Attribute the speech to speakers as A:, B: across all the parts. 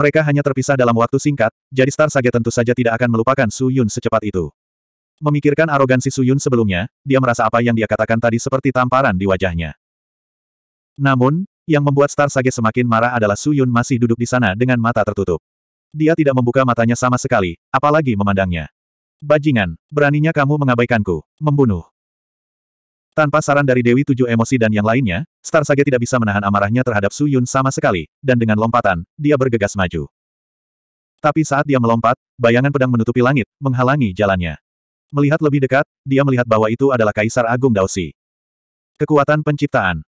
A: Mereka hanya terpisah dalam waktu singkat, jadi Star Sage tentu saja tidak akan melupakan Su Yun secepat itu. Memikirkan arogansi Su Yun sebelumnya, dia merasa apa yang dia katakan tadi seperti tamparan di wajahnya. Namun, yang membuat Star Sage semakin marah adalah Su Yun masih duduk di sana dengan mata tertutup. Dia tidak membuka matanya sama sekali, apalagi memandangnya. Bajingan, beraninya kamu mengabaikanku, membunuh. Tanpa saran dari Dewi Tujuh Emosi dan yang lainnya, Star Sage tidak bisa menahan amarahnya terhadap Su Yun sama sekali, dan dengan lompatan, dia bergegas maju. Tapi saat dia melompat, bayangan pedang menutupi langit, menghalangi jalannya. Melihat lebih dekat, dia melihat bahwa itu adalah Kaisar Agung Daosi. Kekuatan penciptaan.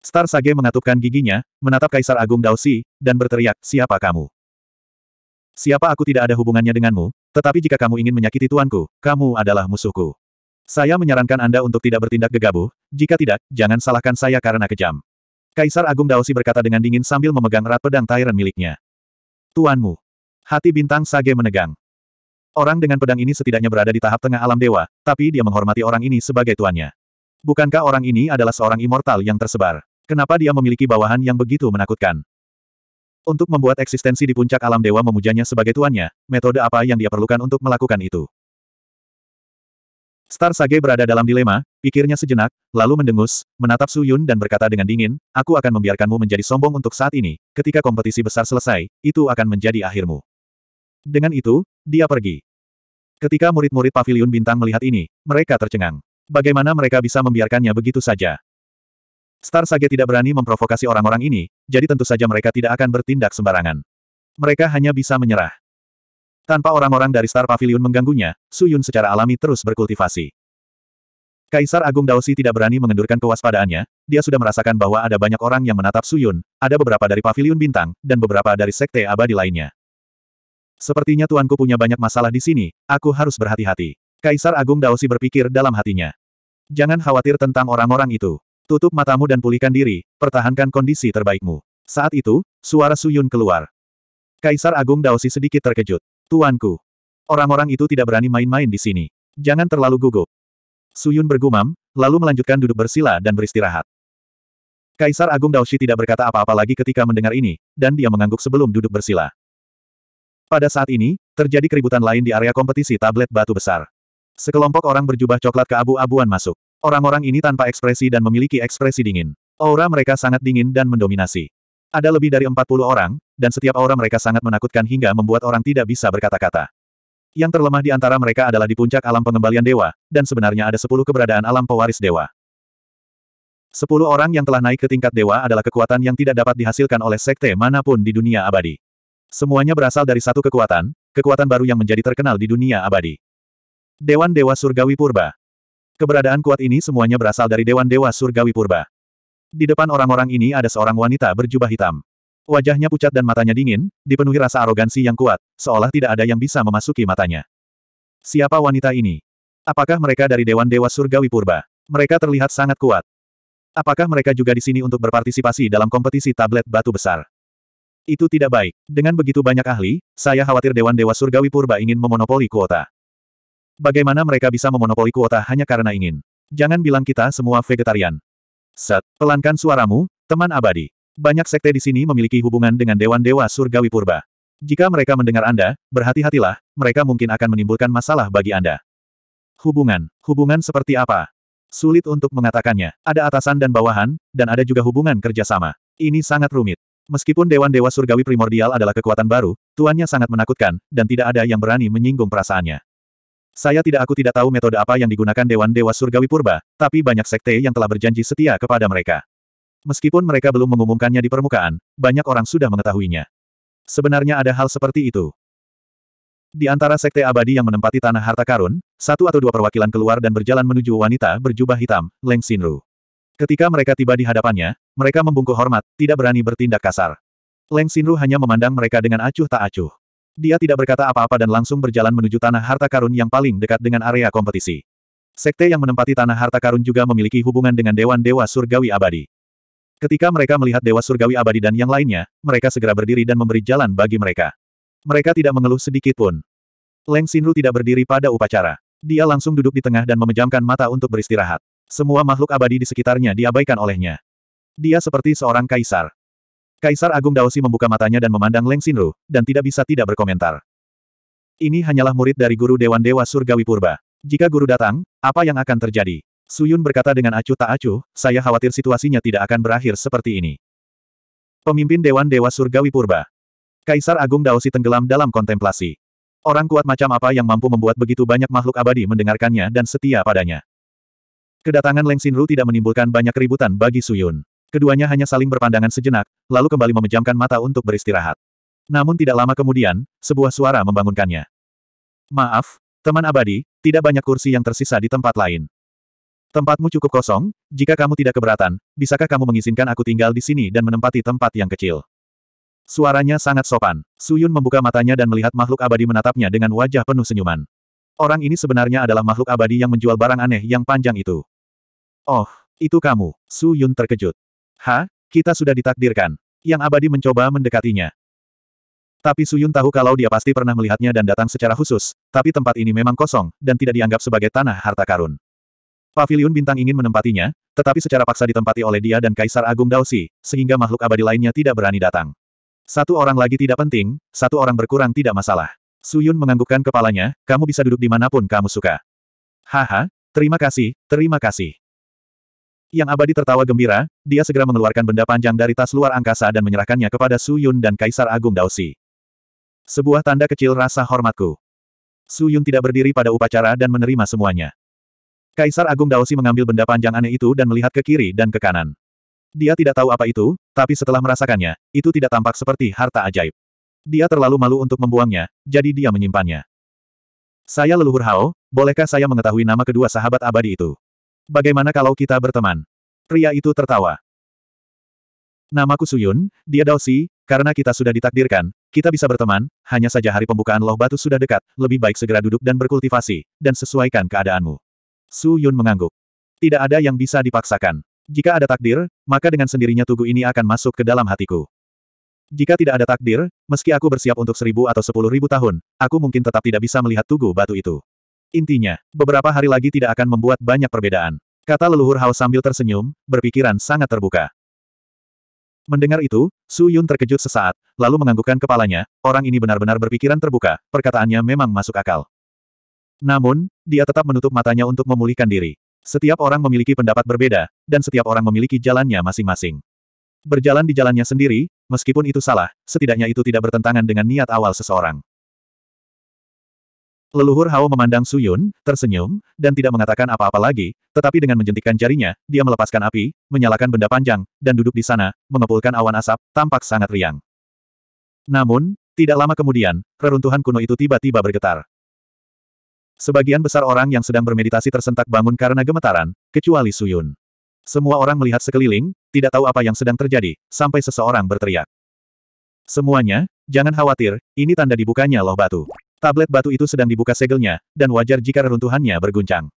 A: Star Sage mengatupkan giginya, menatap Kaisar Agung Daosi, dan berteriak, siapa kamu? Siapa aku tidak ada hubungannya denganmu, tetapi jika kamu ingin menyakiti tuanku, kamu adalah musuhku. Saya menyarankan Anda untuk tidak bertindak gegabah, jika tidak, jangan salahkan saya karena kejam. Kaisar Agung Daosi berkata dengan dingin sambil memegang erat pedang Tyrant miliknya. Tuanmu. Hati bintang Sage menegang. Orang dengan pedang ini setidaknya berada di tahap tengah alam dewa, tapi dia menghormati orang ini sebagai tuannya. Bukankah orang ini adalah seorang immortal yang tersebar? Kenapa dia memiliki bawahan yang begitu menakutkan? Untuk membuat eksistensi di puncak alam dewa memujanya sebagai tuannya, metode apa yang dia perlukan untuk melakukan itu? Star Sage berada dalam dilema, pikirnya sejenak, lalu mendengus, menatap Su Yun dan berkata dengan dingin, aku akan membiarkanmu menjadi sombong untuk saat ini, ketika kompetisi besar selesai, itu akan menjadi akhirmu. Dengan itu, dia pergi. Ketika murid-murid pavilion bintang melihat ini, mereka tercengang. Bagaimana mereka bisa membiarkannya begitu saja? Star Sage tidak berani memprovokasi orang-orang ini, jadi tentu saja mereka tidak akan bertindak sembarangan. Mereka hanya bisa menyerah. Tanpa orang-orang dari Star Pavilion mengganggunya, Su Yun secara alami terus berkultivasi. Kaisar Agung Daosi tidak berani mengendurkan kewaspadaannya, dia sudah merasakan bahwa ada banyak orang yang menatap Su Yun, ada beberapa dari Pavilion Bintang, dan beberapa dari Sekte Abadi lainnya. Sepertinya tuanku punya banyak masalah di sini, aku harus berhati-hati. Kaisar Agung Daosi berpikir dalam hatinya. Jangan khawatir tentang orang-orang itu. Tutup matamu dan pulihkan diri, pertahankan kondisi terbaikmu. Saat itu, suara Su Yun keluar. Kaisar Agung Daosi sedikit terkejut. Tuanku. Orang-orang itu tidak berani main-main di sini. Jangan terlalu gugup. Suyun bergumam, lalu melanjutkan duduk bersila dan beristirahat. Kaisar Agung Daoshi tidak berkata apa-apa lagi ketika mendengar ini, dan dia mengangguk sebelum duduk bersila. Pada saat ini, terjadi keributan lain di area kompetisi tablet batu besar. Sekelompok orang berjubah coklat ke abu abuan masuk. Orang-orang ini tanpa ekspresi dan memiliki ekspresi dingin. Aura mereka sangat dingin dan mendominasi. Ada lebih dari 40 orang, dan setiap aura mereka sangat menakutkan hingga membuat orang tidak bisa berkata-kata. Yang terlemah di antara mereka adalah di puncak alam pengembalian dewa, dan sebenarnya ada 10 keberadaan alam pewaris dewa. 10 orang yang telah naik ke tingkat dewa adalah kekuatan yang tidak dapat dihasilkan oleh sekte manapun di dunia abadi. Semuanya berasal dari satu kekuatan, kekuatan baru yang menjadi terkenal di dunia abadi. Dewan Dewa Surgawi Purba Keberadaan kuat ini semuanya berasal dari Dewan Dewa Surgawi Purba. Di depan orang-orang ini ada seorang wanita berjubah hitam. Wajahnya pucat dan matanya dingin, dipenuhi rasa arogansi yang kuat, seolah tidak ada yang bisa memasuki matanya. Siapa wanita ini? Apakah mereka dari Dewan Dewa Surgawi Purba? Mereka terlihat sangat kuat. Apakah mereka juga di sini untuk berpartisipasi dalam kompetisi tablet batu besar? Itu tidak baik. Dengan begitu banyak ahli, saya khawatir Dewan Dewa Surgawi Purba ingin memonopoli kuota. Bagaimana mereka bisa memonopoli kuota hanya karena ingin? Jangan bilang kita semua vegetarian. Sat, pelankan suaramu, teman abadi. Banyak sekte di sini memiliki hubungan dengan dewan-dewa surgawi purba. Jika mereka mendengar Anda, berhati-hatilah, mereka mungkin akan menimbulkan masalah bagi Anda. Hubungan, hubungan seperti apa? Sulit untuk mengatakannya. Ada atasan dan bawahan, dan ada juga hubungan kerjasama. Ini sangat rumit. Meskipun Dewan Dewa Surgawi Primordial adalah kekuatan baru, tuannya sangat menakutkan, dan tidak ada yang berani menyinggung perasaannya. Saya tidak aku tidak tahu metode apa yang digunakan Dewan-Dewa Surgawi Purba, tapi banyak sekte yang telah berjanji setia kepada mereka. Meskipun mereka belum mengumumkannya di permukaan, banyak orang sudah mengetahuinya. Sebenarnya ada hal seperti itu. Di antara sekte abadi yang menempati tanah harta karun, satu atau dua perwakilan keluar dan berjalan menuju wanita berjubah hitam, Leng Xinru. Ketika mereka tiba di hadapannya, mereka membungkuk hormat, tidak berani bertindak kasar. Leng Xinru hanya memandang mereka dengan acuh tak acuh. Dia tidak berkata apa-apa dan langsung berjalan menuju tanah harta karun yang paling dekat dengan area kompetisi. Sekte yang menempati tanah harta karun juga memiliki hubungan dengan Dewan Dewa Surgawi Abadi. Ketika mereka melihat Dewa Surgawi Abadi dan yang lainnya, mereka segera berdiri dan memberi jalan bagi mereka. Mereka tidak mengeluh sedikit pun. Leng Xinru tidak berdiri pada upacara. Dia langsung duduk di tengah dan memejamkan mata untuk beristirahat. Semua makhluk abadi di sekitarnya diabaikan olehnya. Dia seperti seorang kaisar. Kaisar Agung Daosi membuka matanya dan memandang Leng Xinru, dan tidak bisa tidak berkomentar. Ini hanyalah murid dari guru Dewan Dewa Surgawi Purba. Jika guru datang, apa yang akan terjadi? Suyun berkata dengan acuh tak acuh, saya khawatir situasinya tidak akan berakhir seperti ini. Pemimpin Dewan Dewa Surgawi Purba. Kaisar Agung Daosi tenggelam dalam kontemplasi. Orang kuat macam apa yang mampu membuat begitu banyak makhluk abadi mendengarkannya dan setia padanya. Kedatangan Leng Xinru tidak menimbulkan banyak keributan bagi Suyun. Keduanya hanya saling berpandangan sejenak, lalu kembali memejamkan mata untuk beristirahat. Namun tidak lama kemudian, sebuah suara membangunkannya. Maaf, teman abadi, tidak banyak kursi yang tersisa di tempat lain. Tempatmu cukup kosong, jika kamu tidak keberatan, bisakah kamu mengizinkan aku tinggal di sini dan menempati tempat yang kecil? Suaranya sangat sopan. Suyun membuka matanya dan melihat makhluk abadi menatapnya dengan wajah penuh senyuman. Orang ini sebenarnya adalah makhluk abadi yang menjual barang aneh yang panjang itu. Oh, itu kamu. Suyun terkejut. Ha, kita sudah ditakdirkan. Yang abadi mencoba mendekatinya. Tapi Suyun tahu kalau dia pasti pernah melihatnya dan datang secara khusus, tapi tempat ini memang kosong, dan tidak dianggap sebagai tanah harta karun. Paviliun bintang ingin menempatinya, tetapi secara paksa ditempati oleh dia dan Kaisar Agung Daosi, sehingga makhluk abadi lainnya tidak berani datang. Satu orang lagi tidak penting, satu orang berkurang tidak masalah. Suyun menganggukkan kepalanya, kamu bisa duduk di dimanapun kamu suka. Haha, terima kasih, terima kasih. Yang abadi tertawa gembira, dia segera mengeluarkan benda panjang dari tas luar angkasa dan menyerahkannya kepada Su Yun dan Kaisar Agung Daosi. Sebuah tanda kecil rasa hormatku. Su Yun tidak berdiri pada upacara dan menerima semuanya. Kaisar Agung Daosi mengambil benda panjang aneh itu dan melihat ke kiri dan ke kanan. Dia tidak tahu apa itu, tapi setelah merasakannya, itu tidak tampak seperti harta ajaib. Dia terlalu malu untuk membuangnya, jadi dia menyimpannya. Saya leluhur Hao, bolehkah saya mengetahui nama kedua sahabat abadi itu? bagaimana kalau kita berteman? Pria itu tertawa. Namaku Suyun, dia Daosi, karena kita sudah ditakdirkan, kita bisa berteman, hanya saja hari pembukaan loh batu sudah dekat, lebih baik segera duduk dan berkultivasi, dan sesuaikan keadaanmu. Suyun mengangguk. Tidak ada yang bisa dipaksakan. Jika ada takdir, maka dengan sendirinya tugu ini akan masuk ke dalam hatiku. Jika tidak ada takdir, meski aku bersiap untuk seribu atau sepuluh ribu tahun, aku mungkin tetap tidak bisa melihat tugu batu itu. Intinya, beberapa hari lagi tidak akan membuat banyak perbedaan. Kata leluhur Hao sambil tersenyum, berpikiran sangat terbuka. Mendengar itu, Su Yun terkejut sesaat, lalu menganggukkan kepalanya, orang ini benar-benar berpikiran terbuka, perkataannya memang masuk akal. Namun, dia tetap menutup matanya untuk memulihkan diri. Setiap orang memiliki pendapat berbeda, dan setiap orang memiliki jalannya masing-masing. Berjalan di jalannya sendiri, meskipun itu salah, setidaknya itu tidak bertentangan dengan niat awal seseorang. Leluhur Hao memandang Suyun, tersenyum, dan tidak mengatakan apa-apa lagi, tetapi dengan menjentikkan jarinya, dia melepaskan api, menyalakan benda panjang, dan duduk di sana, mengepulkan awan asap, tampak sangat riang. Namun, tidak lama kemudian, reruntuhan kuno itu tiba-tiba bergetar. Sebagian besar orang yang sedang bermeditasi tersentak bangun karena gemetaran, kecuali Suyun. Semua orang melihat sekeliling, tidak tahu apa yang sedang terjadi, sampai seseorang berteriak. Semuanya, jangan khawatir, ini tanda dibukanya loh batu. Tablet batu itu sedang dibuka segelnya, dan wajar jika reruntuhannya berguncang.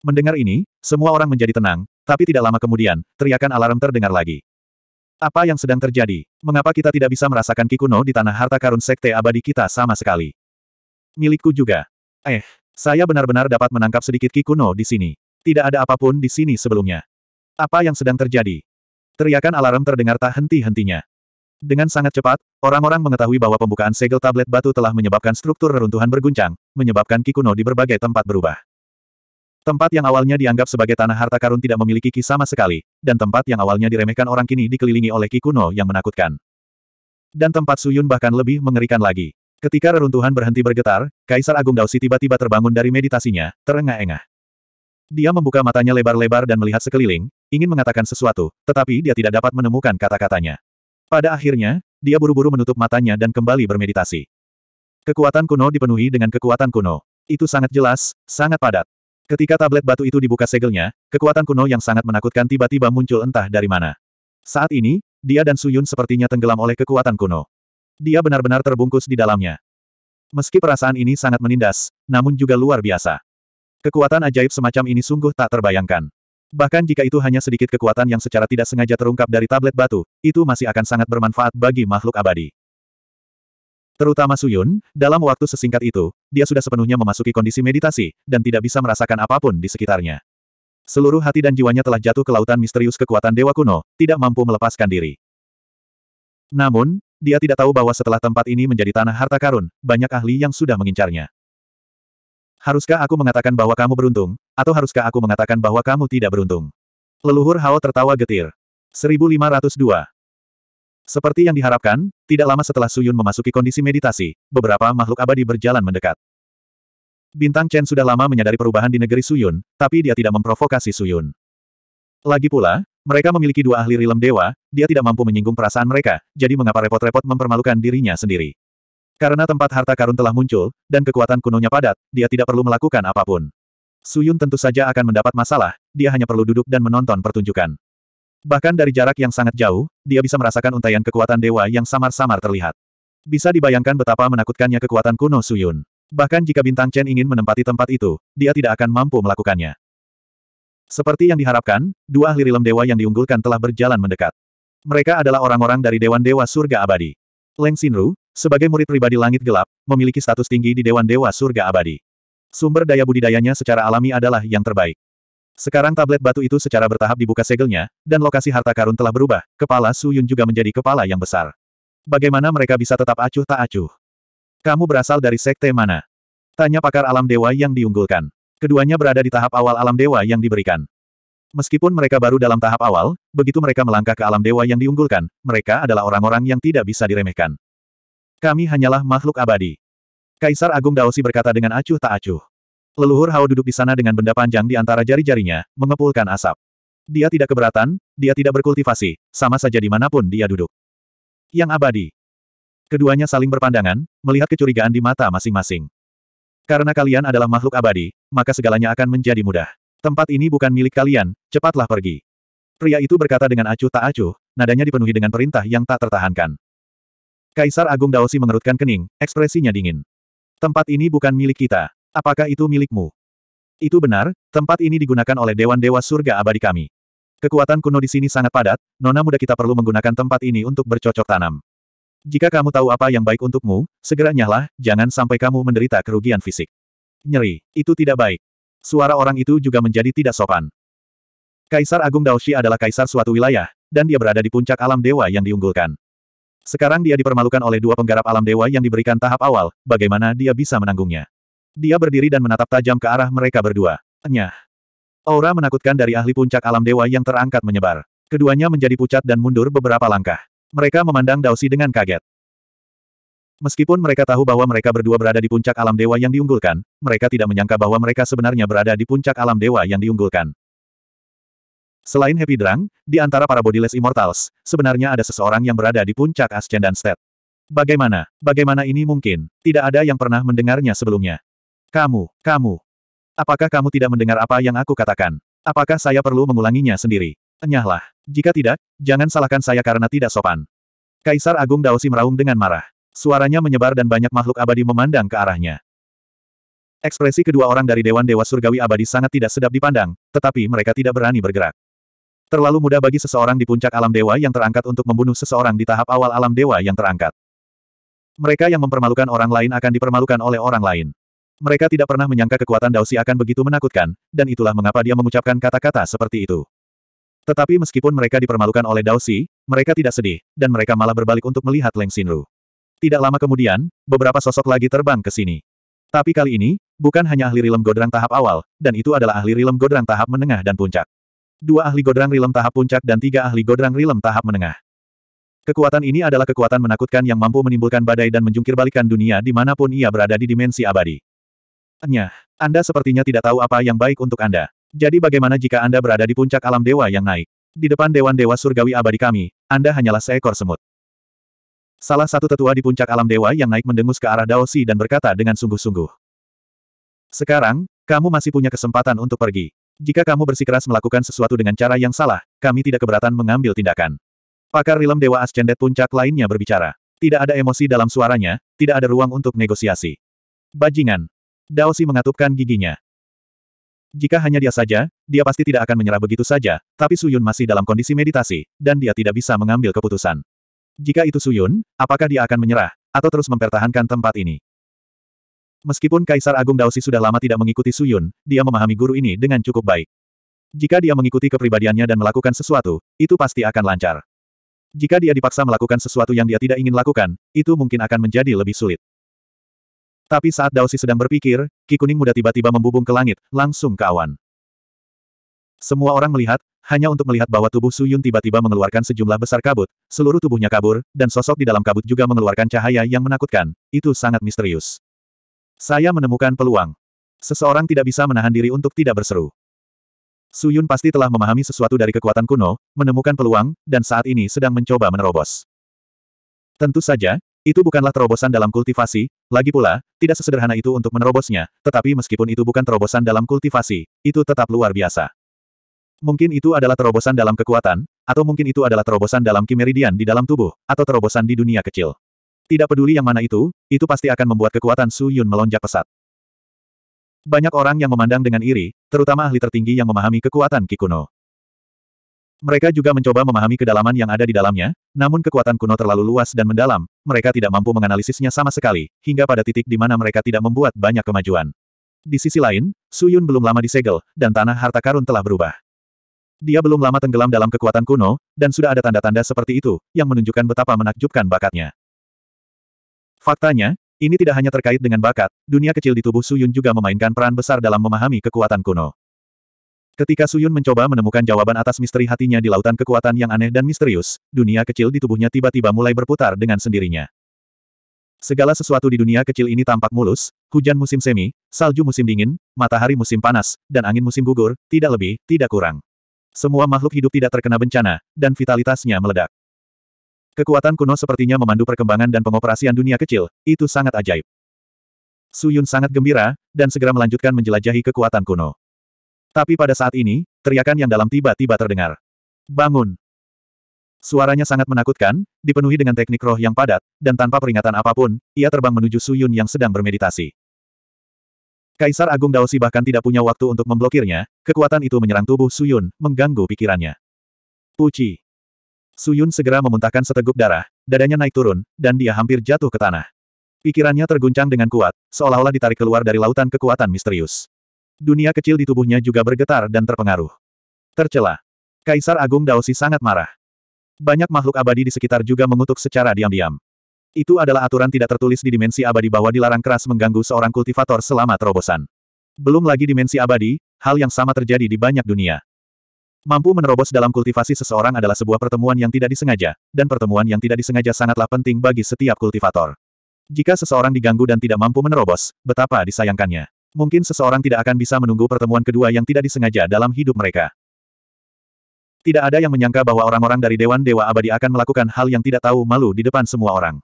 A: Mendengar ini, semua orang menjadi tenang, tapi tidak lama kemudian, teriakan alarm terdengar lagi. Apa yang sedang terjadi? Mengapa kita tidak bisa merasakan Kikuno di tanah harta karun sekte abadi kita sama sekali? Milikku juga. Eh, saya benar-benar dapat menangkap sedikit Kikuno di sini. Tidak ada apapun di sini sebelumnya. Apa yang sedang terjadi? Teriakan alarm terdengar tak henti-hentinya. Dengan sangat cepat, orang-orang mengetahui bahwa pembukaan segel tablet batu telah menyebabkan struktur reruntuhan berguncang, menyebabkan Kikuno di berbagai tempat berubah. Tempat yang awalnya dianggap sebagai tanah harta karun tidak memiliki kisah sama sekali, dan tempat yang awalnya diremehkan orang kini dikelilingi oleh Kikuno yang menakutkan. Dan tempat Suyun bahkan lebih mengerikan lagi. Ketika reruntuhan berhenti bergetar, Kaisar Agung Daosi tiba-tiba terbangun dari meditasinya, terengah-engah. Dia membuka matanya lebar-lebar dan melihat sekeliling, ingin mengatakan sesuatu, tetapi dia tidak dapat menemukan kata-katanya. Pada akhirnya, dia buru-buru menutup matanya dan kembali bermeditasi. Kekuatan kuno dipenuhi dengan kekuatan kuno. Itu sangat jelas, sangat padat. Ketika tablet batu itu dibuka segelnya, kekuatan kuno yang sangat menakutkan tiba-tiba muncul entah dari mana. Saat ini, dia dan Suyun sepertinya tenggelam oleh kekuatan kuno. Dia benar-benar terbungkus di dalamnya. Meski perasaan ini sangat menindas, namun juga luar biasa. Kekuatan ajaib semacam ini sungguh tak terbayangkan. Bahkan jika itu hanya sedikit kekuatan yang secara tidak sengaja terungkap dari tablet batu, itu masih akan sangat bermanfaat bagi makhluk abadi. Terutama Suyun, dalam waktu sesingkat itu, dia sudah sepenuhnya memasuki kondisi meditasi, dan tidak bisa merasakan apapun di sekitarnya. Seluruh hati dan jiwanya telah jatuh ke lautan misterius kekuatan Dewa Kuno, tidak mampu melepaskan diri. Namun, dia tidak tahu bahwa setelah tempat ini menjadi tanah harta karun, banyak ahli yang sudah mengincarnya. Haruskah aku mengatakan bahwa kamu beruntung, atau haruskah aku mengatakan bahwa kamu tidak beruntung? Leluhur Hao tertawa getir. 1502. Seperti yang diharapkan, tidak lama setelah Suyun memasuki kondisi meditasi, beberapa makhluk abadi berjalan mendekat. Bintang Chen sudah lama menyadari perubahan di negeri Suyun, tapi dia tidak memprovokasi Suyun. Lagi pula, mereka memiliki dua ahli rilem dewa, dia tidak mampu menyinggung perasaan mereka, jadi mengapa repot-repot mempermalukan dirinya sendiri. Karena tempat harta karun telah muncul, dan kekuatan kunonya padat, dia tidak perlu melakukan apapun. Suyun tentu saja akan mendapat masalah, dia hanya perlu duduk dan menonton pertunjukan. Bahkan dari jarak yang sangat jauh, dia bisa merasakan untaian kekuatan dewa yang samar-samar terlihat. Bisa dibayangkan betapa menakutkannya kekuatan kuno Suyun. Bahkan jika Bintang Chen ingin menempati tempat itu, dia tidak akan mampu melakukannya. Seperti yang diharapkan, dua ahli rilem dewa yang diunggulkan telah berjalan mendekat. Mereka adalah orang-orang dari Dewan Dewa Surga Abadi. Leng Xinru, sebagai murid pribadi langit gelap, memiliki status tinggi di Dewan Dewa Surga Abadi. Sumber daya budidayanya secara alami adalah yang terbaik. Sekarang tablet batu itu secara bertahap dibuka segelnya, dan lokasi harta karun telah berubah, kepala Su Yun juga menjadi kepala yang besar. Bagaimana mereka bisa tetap acuh tak acuh? Kamu berasal dari sekte mana? Tanya pakar alam dewa yang diunggulkan. Keduanya berada di tahap awal alam dewa yang diberikan. Meskipun mereka baru dalam tahap awal, begitu mereka melangkah ke alam dewa yang diunggulkan, mereka adalah orang-orang yang tidak bisa diremehkan. Kami hanyalah makhluk abadi. Kaisar Agung Daosi berkata dengan acuh tak acuh. Leluhur Hao duduk di sana dengan benda panjang di antara jari-jarinya, mengepulkan asap. Dia tidak keberatan, dia tidak berkultivasi, sama saja dimanapun dia duduk. Yang abadi. Keduanya saling berpandangan, melihat kecurigaan di mata masing-masing. Karena kalian adalah makhluk abadi, maka segalanya akan menjadi mudah. Tempat ini bukan milik kalian, cepatlah pergi. Pria itu berkata dengan acuh tak acuh, nadanya dipenuhi dengan perintah yang tak tertahankan. Kaisar Agung Daosi mengerutkan kening, ekspresinya dingin. Tempat ini bukan milik kita. Apakah itu milikmu? Itu benar, tempat ini digunakan oleh Dewan Dewa Surga Abadi kami. Kekuatan kuno di sini sangat padat, nona muda kita perlu menggunakan tempat ini untuk bercocok tanam. Jika kamu tahu apa yang baik untukmu, segera nyahlah, jangan sampai kamu menderita kerugian fisik. Nyeri, itu tidak baik. Suara orang itu juga menjadi tidak sopan. Kaisar Agung Daoshi adalah kaisar suatu wilayah, dan dia berada di puncak alam dewa yang diunggulkan. Sekarang dia dipermalukan oleh dua penggarap alam dewa yang diberikan tahap awal, bagaimana dia bisa menanggungnya. Dia berdiri dan menatap tajam ke arah mereka berdua. Enyah. Aura menakutkan dari ahli puncak alam dewa yang terangkat menyebar. Keduanya menjadi pucat dan mundur beberapa langkah. Mereka memandang Dausi dengan kaget. Meskipun mereka tahu bahwa mereka berdua berada di puncak alam dewa yang diunggulkan, mereka tidak menyangka bahwa mereka sebenarnya berada di puncak alam dewa yang diunggulkan. Selain Happy Drang, di antara para Bodyless Immortals, sebenarnya ada seseorang yang berada di puncak Ascendant State. Bagaimana, bagaimana ini mungkin? Tidak ada yang pernah mendengarnya sebelumnya. Kamu, kamu. Apakah kamu tidak mendengar apa yang aku katakan? Apakah saya perlu mengulanginya sendiri? Enyahlah. Jika tidak, jangan salahkan saya karena tidak sopan. Kaisar Agung Daosi meraung dengan marah. Suaranya menyebar dan banyak makhluk abadi memandang ke arahnya. Ekspresi kedua orang dari Dewan Dewa Surgawi Abadi sangat tidak sedap dipandang, tetapi mereka tidak berani bergerak. Terlalu mudah bagi seseorang di puncak alam dewa yang terangkat untuk membunuh seseorang di tahap awal alam dewa yang terangkat. Mereka yang mempermalukan orang lain akan dipermalukan oleh orang lain. Mereka tidak pernah menyangka kekuatan Daosi akan begitu menakutkan, dan itulah mengapa dia mengucapkan kata-kata seperti itu. Tetapi meskipun mereka dipermalukan oleh Daosi, mereka tidak sedih, dan mereka malah berbalik untuk melihat Leng Xinru. Tidak lama kemudian, beberapa sosok lagi terbang ke sini. Tapi kali ini, bukan hanya ahli rilem godrang tahap awal, dan itu adalah ahli rilem godrang tahap menengah dan puncak dua ahli Godrang Rilem tahap puncak dan tiga ahli Godrang Rilem tahap menengah. Kekuatan ini adalah kekuatan menakutkan yang mampu menimbulkan badai dan menjungkirbalikan dunia dimanapun ia berada di dimensi abadi. Nyah, Anda sepertinya tidak tahu apa yang baik untuk Anda. Jadi bagaimana jika Anda berada di puncak alam dewa yang naik? Di depan dewan-dewa surgawi abadi kami, Anda hanyalah seekor semut. Salah satu tetua di puncak alam dewa yang naik mendengus ke arah Daosi dan berkata dengan sungguh-sungguh. Sekarang, kamu masih punya kesempatan untuk pergi. Jika kamu bersikeras melakukan sesuatu dengan cara yang salah, kami tidak keberatan mengambil tindakan. Pakar Rilem Dewa Ascendet Puncak lainnya berbicara. Tidak ada emosi dalam suaranya, tidak ada ruang untuk negosiasi. Bajingan. Daosi mengatupkan giginya. Jika hanya dia saja, dia pasti tidak akan menyerah begitu saja, tapi Suyun masih dalam kondisi meditasi, dan dia tidak bisa mengambil keputusan. Jika itu Suyun, apakah dia akan menyerah, atau terus mempertahankan tempat ini? Meskipun Kaisar Agung Daosi sudah lama tidak mengikuti Suyun, dia memahami guru ini dengan cukup baik. Jika dia mengikuti kepribadiannya dan melakukan sesuatu, itu pasti akan lancar. Jika dia dipaksa melakukan sesuatu yang dia tidak ingin lakukan, itu mungkin akan menjadi lebih sulit. Tapi saat Daosi sedang berpikir, Ki Kuning muda tiba-tiba membubung ke langit, langsung ke awan. Semua orang melihat, hanya untuk melihat bahwa tubuh Suyun tiba-tiba mengeluarkan sejumlah besar kabut, seluruh tubuhnya kabur, dan sosok di dalam kabut juga mengeluarkan cahaya yang menakutkan, itu sangat misterius. Saya menemukan peluang. Seseorang tidak bisa menahan diri untuk tidak berseru. Suyun pasti telah memahami sesuatu dari kekuatan kuno, menemukan peluang, dan saat ini sedang mencoba menerobos. Tentu saja, itu bukanlah terobosan dalam kultivasi, lagi pula, tidak sesederhana itu untuk menerobosnya, tetapi meskipun itu bukan terobosan dalam kultivasi, itu tetap luar biasa. Mungkin itu adalah terobosan dalam kekuatan, atau mungkin itu adalah terobosan dalam kimeridian di dalam tubuh, atau terobosan di dunia kecil. Tidak peduli yang mana itu, itu pasti akan membuat kekuatan Su Yun melonjak pesat. Banyak orang yang memandang dengan iri, terutama ahli tertinggi yang memahami kekuatan Kikuno. Mereka juga mencoba memahami kedalaman yang ada di dalamnya, namun kekuatan kuno terlalu luas dan mendalam, mereka tidak mampu menganalisisnya sama sekali, hingga pada titik di mana mereka tidak membuat banyak kemajuan. Di sisi lain, Su Yun belum lama disegel, dan tanah harta karun telah berubah. Dia belum lama tenggelam dalam kekuatan kuno, dan sudah ada tanda-tanda seperti itu, yang menunjukkan betapa menakjubkan bakatnya. Faktanya, ini tidak hanya terkait dengan bakat, dunia kecil di tubuh Suyun juga memainkan peran besar dalam memahami kekuatan kuno. Ketika Suyun mencoba menemukan jawaban atas misteri hatinya di lautan kekuatan yang aneh dan misterius, dunia kecil di tubuhnya tiba-tiba mulai berputar dengan sendirinya. Segala sesuatu di dunia kecil ini tampak mulus, hujan musim semi, salju musim dingin, matahari musim panas, dan angin musim gugur, tidak lebih, tidak kurang. Semua makhluk hidup tidak terkena bencana, dan vitalitasnya meledak. Kekuatan kuno sepertinya memandu perkembangan dan pengoperasian dunia kecil, itu sangat ajaib. Suyun sangat gembira, dan segera melanjutkan menjelajahi kekuatan kuno. Tapi pada saat ini, teriakan yang dalam tiba-tiba terdengar. Bangun! Suaranya sangat menakutkan, dipenuhi dengan teknik roh yang padat, dan tanpa peringatan apapun, ia terbang menuju Suyun yang sedang bermeditasi. Kaisar Agung Daosi bahkan tidak punya waktu untuk memblokirnya, kekuatan itu menyerang tubuh Suyun, mengganggu pikirannya. Puci! Suyun segera memuntahkan seteguk darah, dadanya naik turun, dan dia hampir jatuh ke tanah. Pikirannya terguncang dengan kuat, seolah-olah ditarik keluar dari lautan kekuatan misterius. Dunia kecil di tubuhnya juga bergetar dan terpengaruh. Tercela. Kaisar Agung Daosi sangat marah. Banyak makhluk abadi di sekitar juga mengutuk secara diam-diam. Itu adalah aturan tidak tertulis di dimensi abadi bahwa dilarang keras mengganggu seorang kultivator selama terobosan. Belum lagi dimensi abadi, hal yang sama terjadi di banyak dunia. Mampu menerobos dalam kultivasi seseorang adalah sebuah pertemuan yang tidak disengaja, dan pertemuan yang tidak disengaja sangatlah penting bagi setiap kultivator. Jika seseorang diganggu dan tidak mampu menerobos, betapa disayangkannya. Mungkin seseorang tidak akan bisa menunggu pertemuan kedua yang tidak disengaja dalam hidup mereka. Tidak ada yang menyangka bahwa orang-orang dari Dewan Dewa Abadi akan melakukan hal yang tidak tahu malu di depan semua orang.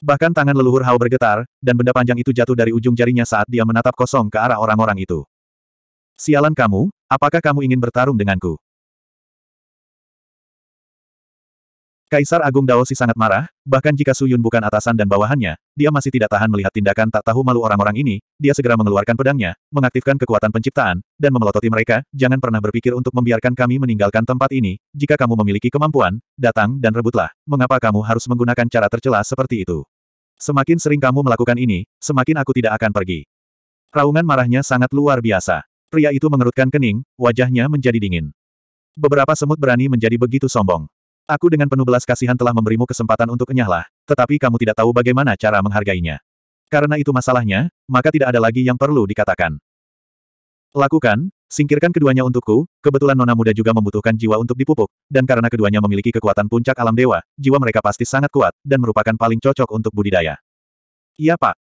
A: Bahkan tangan leluhur Hao bergetar, dan benda panjang itu jatuh dari ujung jarinya saat dia menatap kosong ke arah orang-orang itu. Sialan kamu, Apakah kamu ingin bertarung denganku? Kaisar Agung Daosi sangat marah, bahkan jika Su Yun bukan atasan dan bawahannya, dia masih tidak tahan melihat tindakan tak tahu malu orang-orang ini, dia segera mengeluarkan pedangnya, mengaktifkan kekuatan penciptaan, dan memelototi mereka, jangan pernah berpikir untuk membiarkan kami meninggalkan tempat ini, jika kamu memiliki kemampuan, datang dan rebutlah, mengapa kamu harus menggunakan cara tercela seperti itu? Semakin sering kamu melakukan ini, semakin aku tidak akan pergi. Raungan marahnya sangat luar biasa. Pria itu mengerutkan kening, wajahnya menjadi dingin. Beberapa semut berani menjadi begitu sombong. Aku dengan penuh belas kasihan telah memberimu kesempatan untuk kenyahlah, tetapi kamu tidak tahu bagaimana cara menghargainya. Karena itu masalahnya, maka tidak ada lagi yang perlu dikatakan. Lakukan, singkirkan keduanya untukku, kebetulan nona muda juga membutuhkan jiwa untuk dipupuk, dan karena keduanya memiliki kekuatan puncak alam dewa, jiwa mereka pasti sangat kuat, dan merupakan paling cocok untuk budidaya. Iya pak.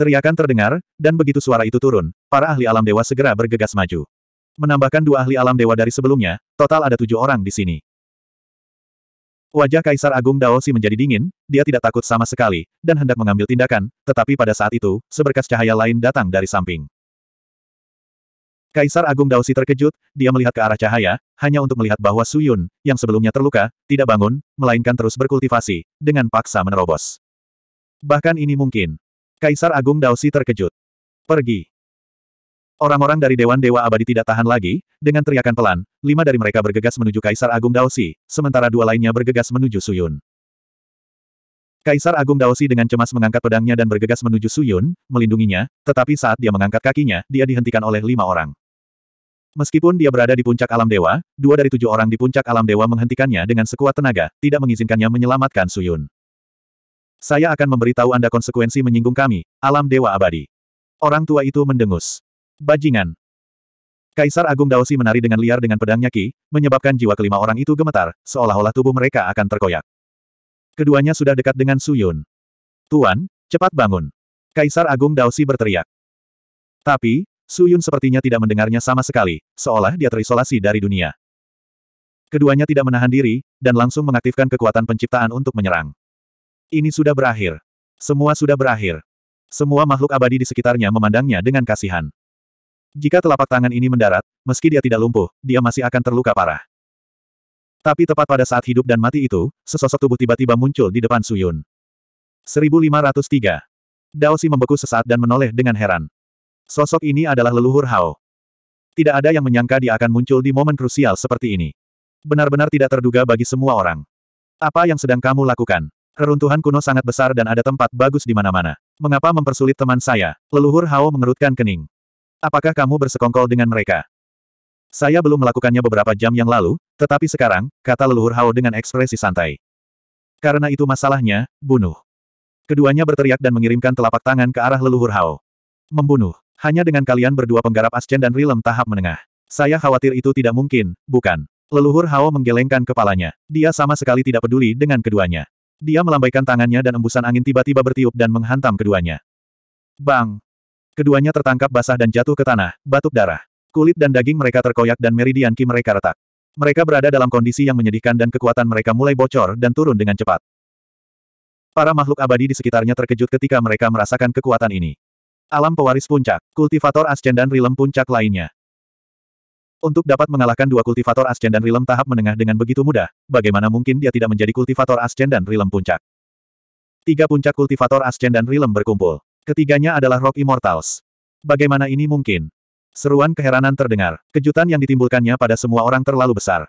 A: Teriakan terdengar, dan begitu suara itu turun, para ahli alam dewa segera bergegas maju. Menambahkan dua ahli alam dewa dari sebelumnya, total ada tujuh orang di sini. Wajah Kaisar Agung Daosi menjadi dingin, dia tidak takut sama sekali, dan hendak mengambil tindakan, tetapi pada saat itu, seberkas cahaya lain datang dari samping. Kaisar Agung Daosi terkejut, dia melihat ke arah cahaya, hanya untuk melihat bahwa Suyun, yang sebelumnya terluka, tidak bangun, melainkan terus berkultivasi, dengan paksa menerobos. Bahkan ini mungkin. Kaisar Agung Daosi terkejut. Pergi. Orang-orang dari Dewan Dewa Abadi tidak tahan lagi, dengan teriakan pelan, lima dari mereka bergegas menuju Kaisar Agung Daosi, sementara dua lainnya bergegas menuju Suyun. Kaisar Agung Daosi dengan cemas mengangkat pedangnya dan bergegas menuju Suyun, melindunginya, tetapi saat dia mengangkat kakinya, dia dihentikan oleh lima orang. Meskipun dia berada di puncak alam dewa, dua dari tujuh orang di puncak alam dewa menghentikannya dengan sekuat tenaga, tidak mengizinkannya menyelamatkan Suyun. Saya akan memberitahu Anda konsekuensi menyinggung kami, alam dewa abadi. Orang tua itu mendengus. Bajingan. Kaisar Agung Daosi menari dengan liar dengan pedangnya Ki, menyebabkan jiwa kelima orang itu gemetar, seolah-olah tubuh mereka akan terkoyak. Keduanya sudah dekat dengan Suyun. Tuan, cepat bangun. Kaisar Agung Daosi berteriak. Tapi, Suyun sepertinya tidak mendengarnya sama sekali, seolah dia terisolasi dari dunia. Keduanya tidak menahan diri, dan langsung mengaktifkan kekuatan penciptaan untuk menyerang. Ini sudah berakhir. Semua sudah berakhir. Semua makhluk abadi di sekitarnya memandangnya dengan kasihan. Jika telapak tangan ini mendarat, meski dia tidak lumpuh, dia masih akan terluka parah. Tapi tepat pada saat hidup dan mati itu, sesosok tubuh tiba-tiba muncul di depan Suyun. 1503. Daosi membeku sesaat dan menoleh dengan heran. Sosok ini adalah leluhur Hao. Tidak ada yang menyangka dia akan muncul di momen krusial seperti ini. Benar-benar tidak terduga bagi semua orang. Apa yang sedang kamu lakukan? Reruntuhan kuno sangat besar dan ada tempat bagus di mana-mana. Mengapa mempersulit teman saya? Leluhur Hao mengerutkan kening. Apakah kamu bersekongkol dengan mereka? Saya belum melakukannya beberapa jam yang lalu, tetapi sekarang, kata leluhur Hao dengan ekspresi santai. Karena itu masalahnya, bunuh. Keduanya berteriak dan mengirimkan telapak tangan ke arah leluhur Hao. Membunuh. Hanya dengan kalian berdua penggarap ascen dan rilem tahap menengah. Saya khawatir itu tidak mungkin, bukan? Leluhur Hao menggelengkan kepalanya. Dia sama sekali tidak peduli dengan keduanya. Dia melambaikan tangannya dan embusan angin tiba-tiba bertiup dan menghantam keduanya. Bang! Keduanya tertangkap basah dan jatuh ke tanah, batuk darah. Kulit dan daging mereka terkoyak dan meridian ki mereka retak. Mereka berada dalam kondisi yang menyedihkan dan kekuatan mereka mulai bocor dan turun dengan cepat. Para makhluk abadi di sekitarnya terkejut ketika mereka merasakan kekuatan ini. Alam pewaris puncak, kultivator ascendan rilem puncak lainnya. Untuk dapat mengalahkan dua kultivator Ascend dan Rilem tahap menengah dengan begitu mudah, bagaimana mungkin dia tidak menjadi kultivator Ascend dan Rilem puncak? Tiga puncak kultivator Ascend dan Rilem berkumpul. Ketiganya adalah Rock Immortals. Bagaimana ini mungkin? Seruan keheranan terdengar. Kejutan yang ditimbulkannya pada semua orang terlalu besar.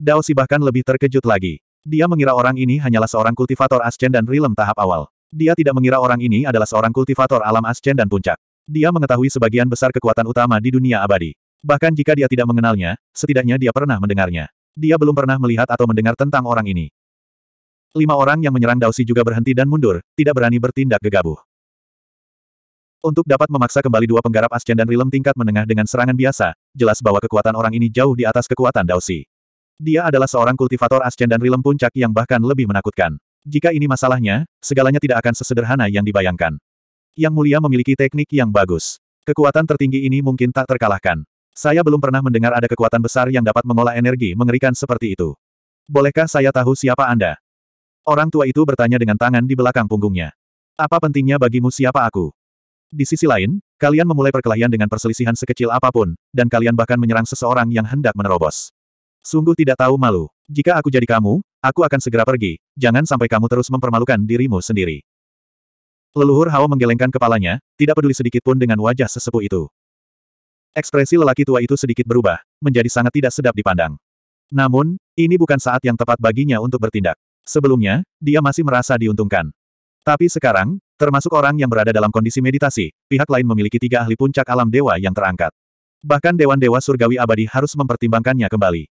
A: Dao Si bahkan lebih terkejut lagi. Dia mengira orang ini hanyalah seorang kultivator Ascend dan Rilem tahap awal. Dia tidak mengira orang ini adalah seorang kultivator alam Ascend dan puncak. Dia mengetahui sebagian besar kekuatan utama di dunia abadi. Bahkan jika dia tidak mengenalnya, setidaknya dia pernah mendengarnya. Dia belum pernah melihat atau mendengar tentang orang ini. Lima orang yang menyerang Dausi juga berhenti dan mundur, tidak berani bertindak gegabah. Untuk dapat memaksa kembali dua penggarap ascend dan Rilem tingkat menengah dengan serangan biasa, jelas bahwa kekuatan orang ini jauh di atas kekuatan Dausi. Dia adalah seorang kultivator ascend dan Rilem puncak yang bahkan lebih menakutkan. Jika ini masalahnya, segalanya tidak akan sesederhana yang dibayangkan. Yang mulia memiliki teknik yang bagus. Kekuatan tertinggi ini mungkin tak terkalahkan. Saya belum pernah mendengar ada kekuatan besar yang dapat mengolah energi mengerikan seperti itu. Bolehkah saya tahu siapa Anda? Orang tua itu bertanya dengan tangan di belakang punggungnya. Apa pentingnya bagimu siapa aku? Di sisi lain, kalian memulai perkelahian dengan perselisihan sekecil apapun, dan kalian bahkan menyerang seseorang yang hendak menerobos. Sungguh tidak tahu malu. Jika aku jadi kamu, aku akan segera pergi, jangan sampai kamu terus mempermalukan dirimu sendiri. Leluhur Hao menggelengkan kepalanya, tidak peduli sedikit pun dengan wajah sesepuh itu. Ekspresi lelaki tua itu sedikit berubah, menjadi sangat tidak sedap dipandang. Namun, ini bukan saat yang tepat baginya untuk bertindak. Sebelumnya, dia masih merasa diuntungkan. Tapi sekarang, termasuk orang yang berada dalam kondisi meditasi, pihak lain memiliki tiga ahli puncak alam dewa yang terangkat. Bahkan dewan-dewa surgawi abadi harus mempertimbangkannya kembali.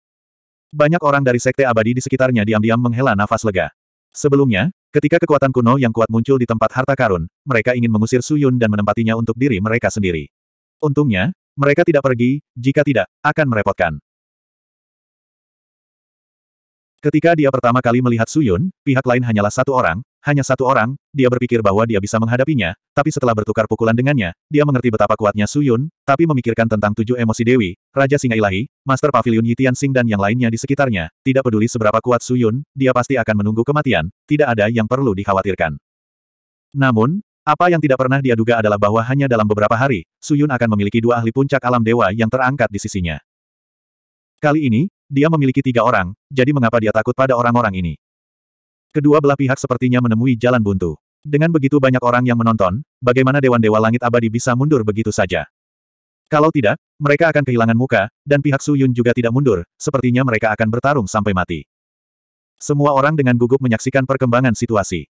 A: Banyak orang dari sekte abadi di sekitarnya diam-diam menghela nafas lega. Sebelumnya, ketika kekuatan kuno yang kuat muncul di tempat harta karun, mereka ingin mengusir Suyun dan menempatinya untuk diri mereka sendiri. Untungnya, mereka tidak pergi, jika tidak, akan merepotkan. Ketika dia pertama kali melihat Suyun, pihak lain hanyalah satu orang, hanya satu orang, dia berpikir bahwa dia bisa menghadapinya, tapi setelah bertukar pukulan dengannya, dia mengerti betapa kuatnya Suyun, tapi memikirkan tentang tujuh emosi Dewi, Raja Singa Ilahi, Master Pavilion Yitian Sing dan yang lainnya di sekitarnya, tidak peduli seberapa kuat Suyun, dia pasti akan menunggu kematian, tidak ada yang perlu dikhawatirkan. Namun, apa yang tidak pernah dia duga adalah bahwa hanya dalam beberapa hari, Suyun akan memiliki dua ahli puncak alam dewa yang terangkat di sisinya. Kali ini, dia memiliki tiga orang, jadi mengapa dia takut pada orang-orang ini? Kedua belah pihak sepertinya menemui jalan buntu. Dengan begitu banyak orang yang menonton, bagaimana Dewan Dewa Langit Abadi bisa mundur begitu saja? Kalau tidak, mereka akan kehilangan muka, dan pihak Suyun juga tidak mundur, sepertinya mereka akan bertarung sampai mati. Semua orang dengan gugup menyaksikan perkembangan situasi.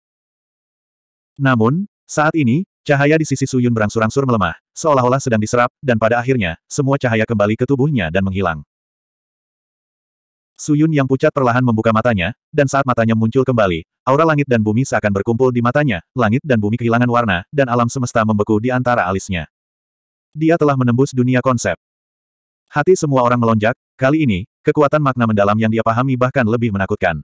A: Namun, saat ini, cahaya di sisi Suyun berangsur-angsur melemah, seolah-olah sedang diserap, dan pada akhirnya, semua cahaya kembali ke tubuhnya dan menghilang. Suyun yang pucat perlahan membuka matanya, dan saat matanya muncul kembali, aura langit dan bumi seakan berkumpul di matanya, langit dan bumi kehilangan warna, dan alam semesta membeku di antara alisnya. Dia telah menembus dunia konsep. Hati semua orang melonjak, kali ini, kekuatan makna mendalam yang dia pahami bahkan lebih menakutkan.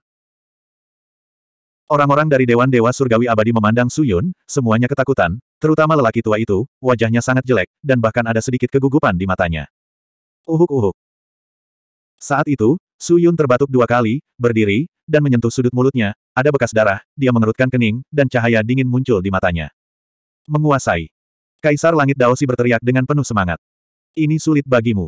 A: Orang-orang dari Dewan Dewa Surgawi Abadi memandang Suyun, semuanya ketakutan, terutama lelaki tua itu, wajahnya sangat jelek, dan bahkan ada sedikit kegugupan di matanya. Uhuk-uhuk. Saat itu, Suyun terbatuk dua kali, berdiri, dan menyentuh sudut mulutnya, ada bekas darah, dia mengerutkan kening, dan cahaya dingin muncul di matanya. Menguasai. Kaisar Langit Daosi berteriak dengan penuh semangat. Ini sulit bagimu.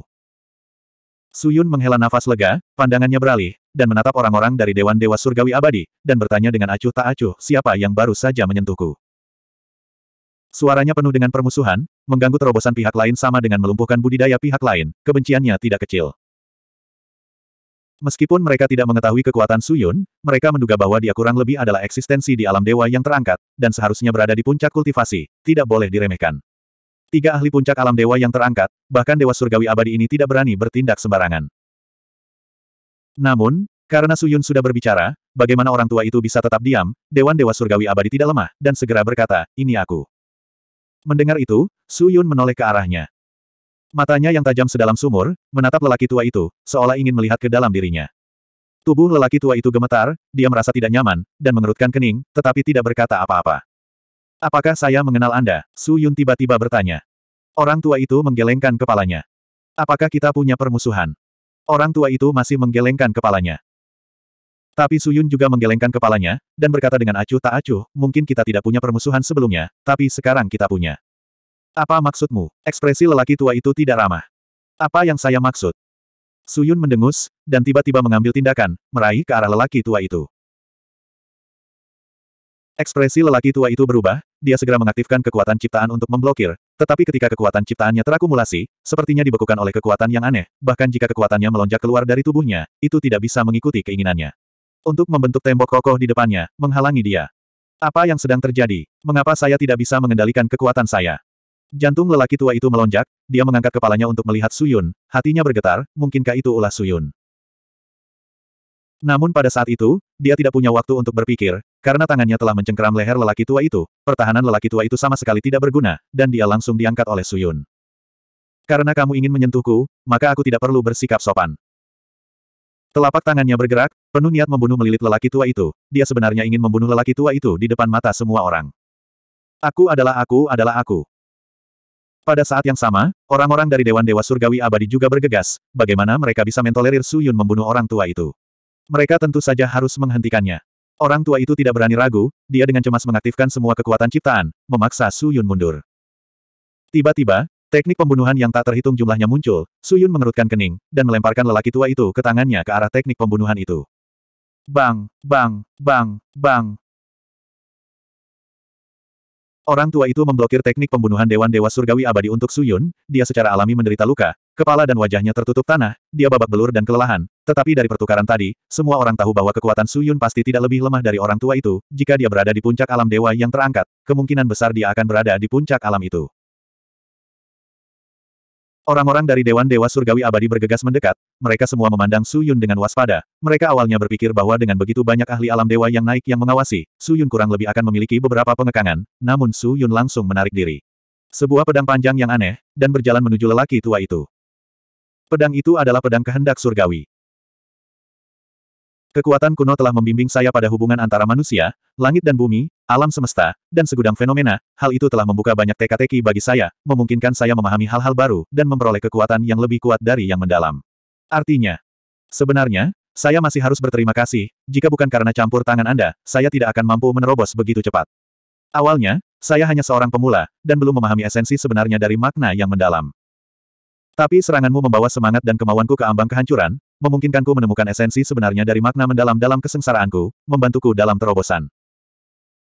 A: Suyun menghela nafas lega, pandangannya beralih, dan menatap orang-orang dari Dewan Dewa Surgawi Abadi, dan bertanya dengan acuh tak acuh siapa yang baru saja menyentuhku. Suaranya penuh dengan permusuhan, mengganggu terobosan pihak lain sama dengan melumpuhkan budidaya pihak lain, kebenciannya tidak kecil. Meskipun mereka tidak mengetahui kekuatan Suyun, mereka menduga bahwa dia kurang lebih adalah eksistensi di alam dewa yang terangkat, dan seharusnya berada di puncak kultivasi, tidak boleh diremehkan. Tiga ahli puncak alam dewa yang terangkat, bahkan dewa surgawi abadi ini tidak berani bertindak sembarangan. Namun, karena Suyun sudah berbicara, bagaimana orang tua itu bisa tetap diam, Dewan Dewa Surgawi Abadi tidak lemah, dan segera berkata, ini aku. Mendengar itu, Suyun menoleh ke arahnya. Matanya yang tajam sedalam sumur, menatap lelaki tua itu, seolah ingin melihat ke dalam dirinya. Tubuh lelaki tua itu gemetar, dia merasa tidak nyaman, dan mengerutkan kening, tetapi tidak berkata apa-apa. Apakah saya mengenal Anda? Suyun tiba-tiba bertanya. Orang tua itu menggelengkan kepalanya. Apakah kita punya permusuhan? Orang tua itu masih menggelengkan kepalanya. Tapi Suyun juga menggelengkan kepalanya, dan berkata dengan acuh tak acuh, mungkin kita tidak punya permusuhan sebelumnya, tapi sekarang kita punya. Apa maksudmu? Ekspresi lelaki tua itu tidak ramah. Apa yang saya maksud? Suyun mendengus, dan tiba-tiba mengambil tindakan, meraih ke arah lelaki tua itu. Ekspresi lelaki tua itu berubah, dia segera mengaktifkan kekuatan ciptaan untuk memblokir, tetapi ketika kekuatan ciptaannya terakumulasi, sepertinya dibekukan oleh kekuatan yang aneh, bahkan jika kekuatannya melonjak keluar dari tubuhnya, itu tidak bisa mengikuti keinginannya. Untuk membentuk tembok kokoh di depannya, menghalangi dia. Apa yang sedang terjadi? Mengapa saya tidak bisa mengendalikan kekuatan saya? Jantung lelaki tua itu melonjak, dia mengangkat kepalanya untuk melihat Suyun, hatinya bergetar, mungkinkah itu ulah Suyun? Namun pada saat itu, dia tidak punya waktu untuk berpikir, karena tangannya telah mencengkeram leher lelaki tua itu, pertahanan lelaki tua itu sama sekali tidak berguna, dan dia langsung diangkat oleh Suyun. Karena kamu ingin menyentuhku, maka aku tidak perlu bersikap sopan. Telapak tangannya bergerak, penuh niat membunuh melilit lelaki tua itu, dia sebenarnya ingin membunuh lelaki tua itu di depan mata semua orang. Aku adalah aku adalah aku. Pada saat yang sama, orang-orang dari Dewan Dewa Surgawi Abadi juga bergegas, bagaimana mereka bisa mentolerir Suyun membunuh orang tua itu. Mereka tentu saja harus menghentikannya. Orang tua itu tidak berani ragu, dia dengan cemas mengaktifkan semua kekuatan ciptaan, memaksa Su Yun mundur. Tiba-tiba, teknik pembunuhan yang tak terhitung jumlahnya muncul, Su Yun mengerutkan kening, dan melemparkan lelaki tua itu ke tangannya ke arah teknik pembunuhan itu. Bang, bang, bang, bang. Orang tua itu memblokir teknik pembunuhan Dewan Dewa Surgawi Abadi untuk Suyun, dia secara alami menderita luka, Kepala dan wajahnya tertutup tanah, dia babak belur dan kelelahan, tetapi dari pertukaran tadi, semua orang tahu bahwa kekuatan Suyun pasti tidak lebih lemah dari orang tua itu, jika dia berada di puncak alam dewa yang terangkat, kemungkinan besar dia akan berada di puncak alam itu. Orang-orang dari Dewan Dewa Surgawi Abadi bergegas mendekat, mereka semua memandang Su Yun dengan waspada. Mereka awalnya berpikir bahwa dengan begitu banyak ahli alam dewa yang naik yang mengawasi, Su Yun kurang lebih akan memiliki beberapa pengekangan, namun Su Yun langsung menarik diri. Sebuah pedang panjang yang aneh, dan berjalan menuju lelaki tua itu. Pedang itu adalah pedang kehendak surgawi. Kekuatan kuno telah membimbing saya pada hubungan antara manusia, langit dan bumi, alam semesta, dan segudang fenomena, hal itu telah membuka banyak teka-teki bagi saya, memungkinkan saya memahami hal-hal baru, dan memperoleh kekuatan yang lebih kuat dari yang mendalam. Artinya, sebenarnya, saya masih harus berterima kasih, jika bukan karena campur tangan Anda, saya tidak akan mampu menerobos begitu cepat. Awalnya, saya hanya seorang pemula, dan belum memahami esensi sebenarnya dari makna yang mendalam. Tapi seranganmu membawa semangat dan kemauanku ke ambang kehancuran, memungkinkanku menemukan esensi sebenarnya dari makna mendalam dalam kesengsaraanku, membantuku dalam terobosan.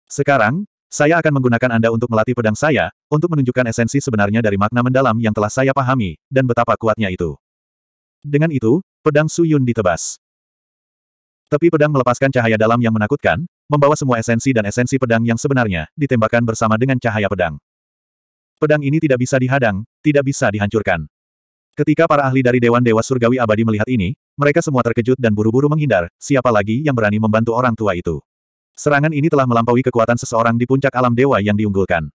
A: Sekarang, saya akan menggunakan Anda untuk melatih pedang saya, untuk menunjukkan esensi sebenarnya dari makna mendalam yang telah saya pahami, dan betapa kuatnya itu. Dengan itu, pedang Suyun ditebas. Tepi pedang melepaskan cahaya dalam yang menakutkan, membawa semua esensi dan esensi pedang yang sebenarnya, ditembakkan bersama dengan cahaya pedang. Pedang ini tidak bisa dihadang, tidak bisa dihancurkan. Ketika para ahli dari Dewan Dewa Surgawi Abadi melihat ini, mereka semua terkejut dan buru-buru menghindar, siapa lagi yang berani membantu orang tua itu. Serangan ini telah melampaui kekuatan seseorang di puncak alam dewa yang diunggulkan.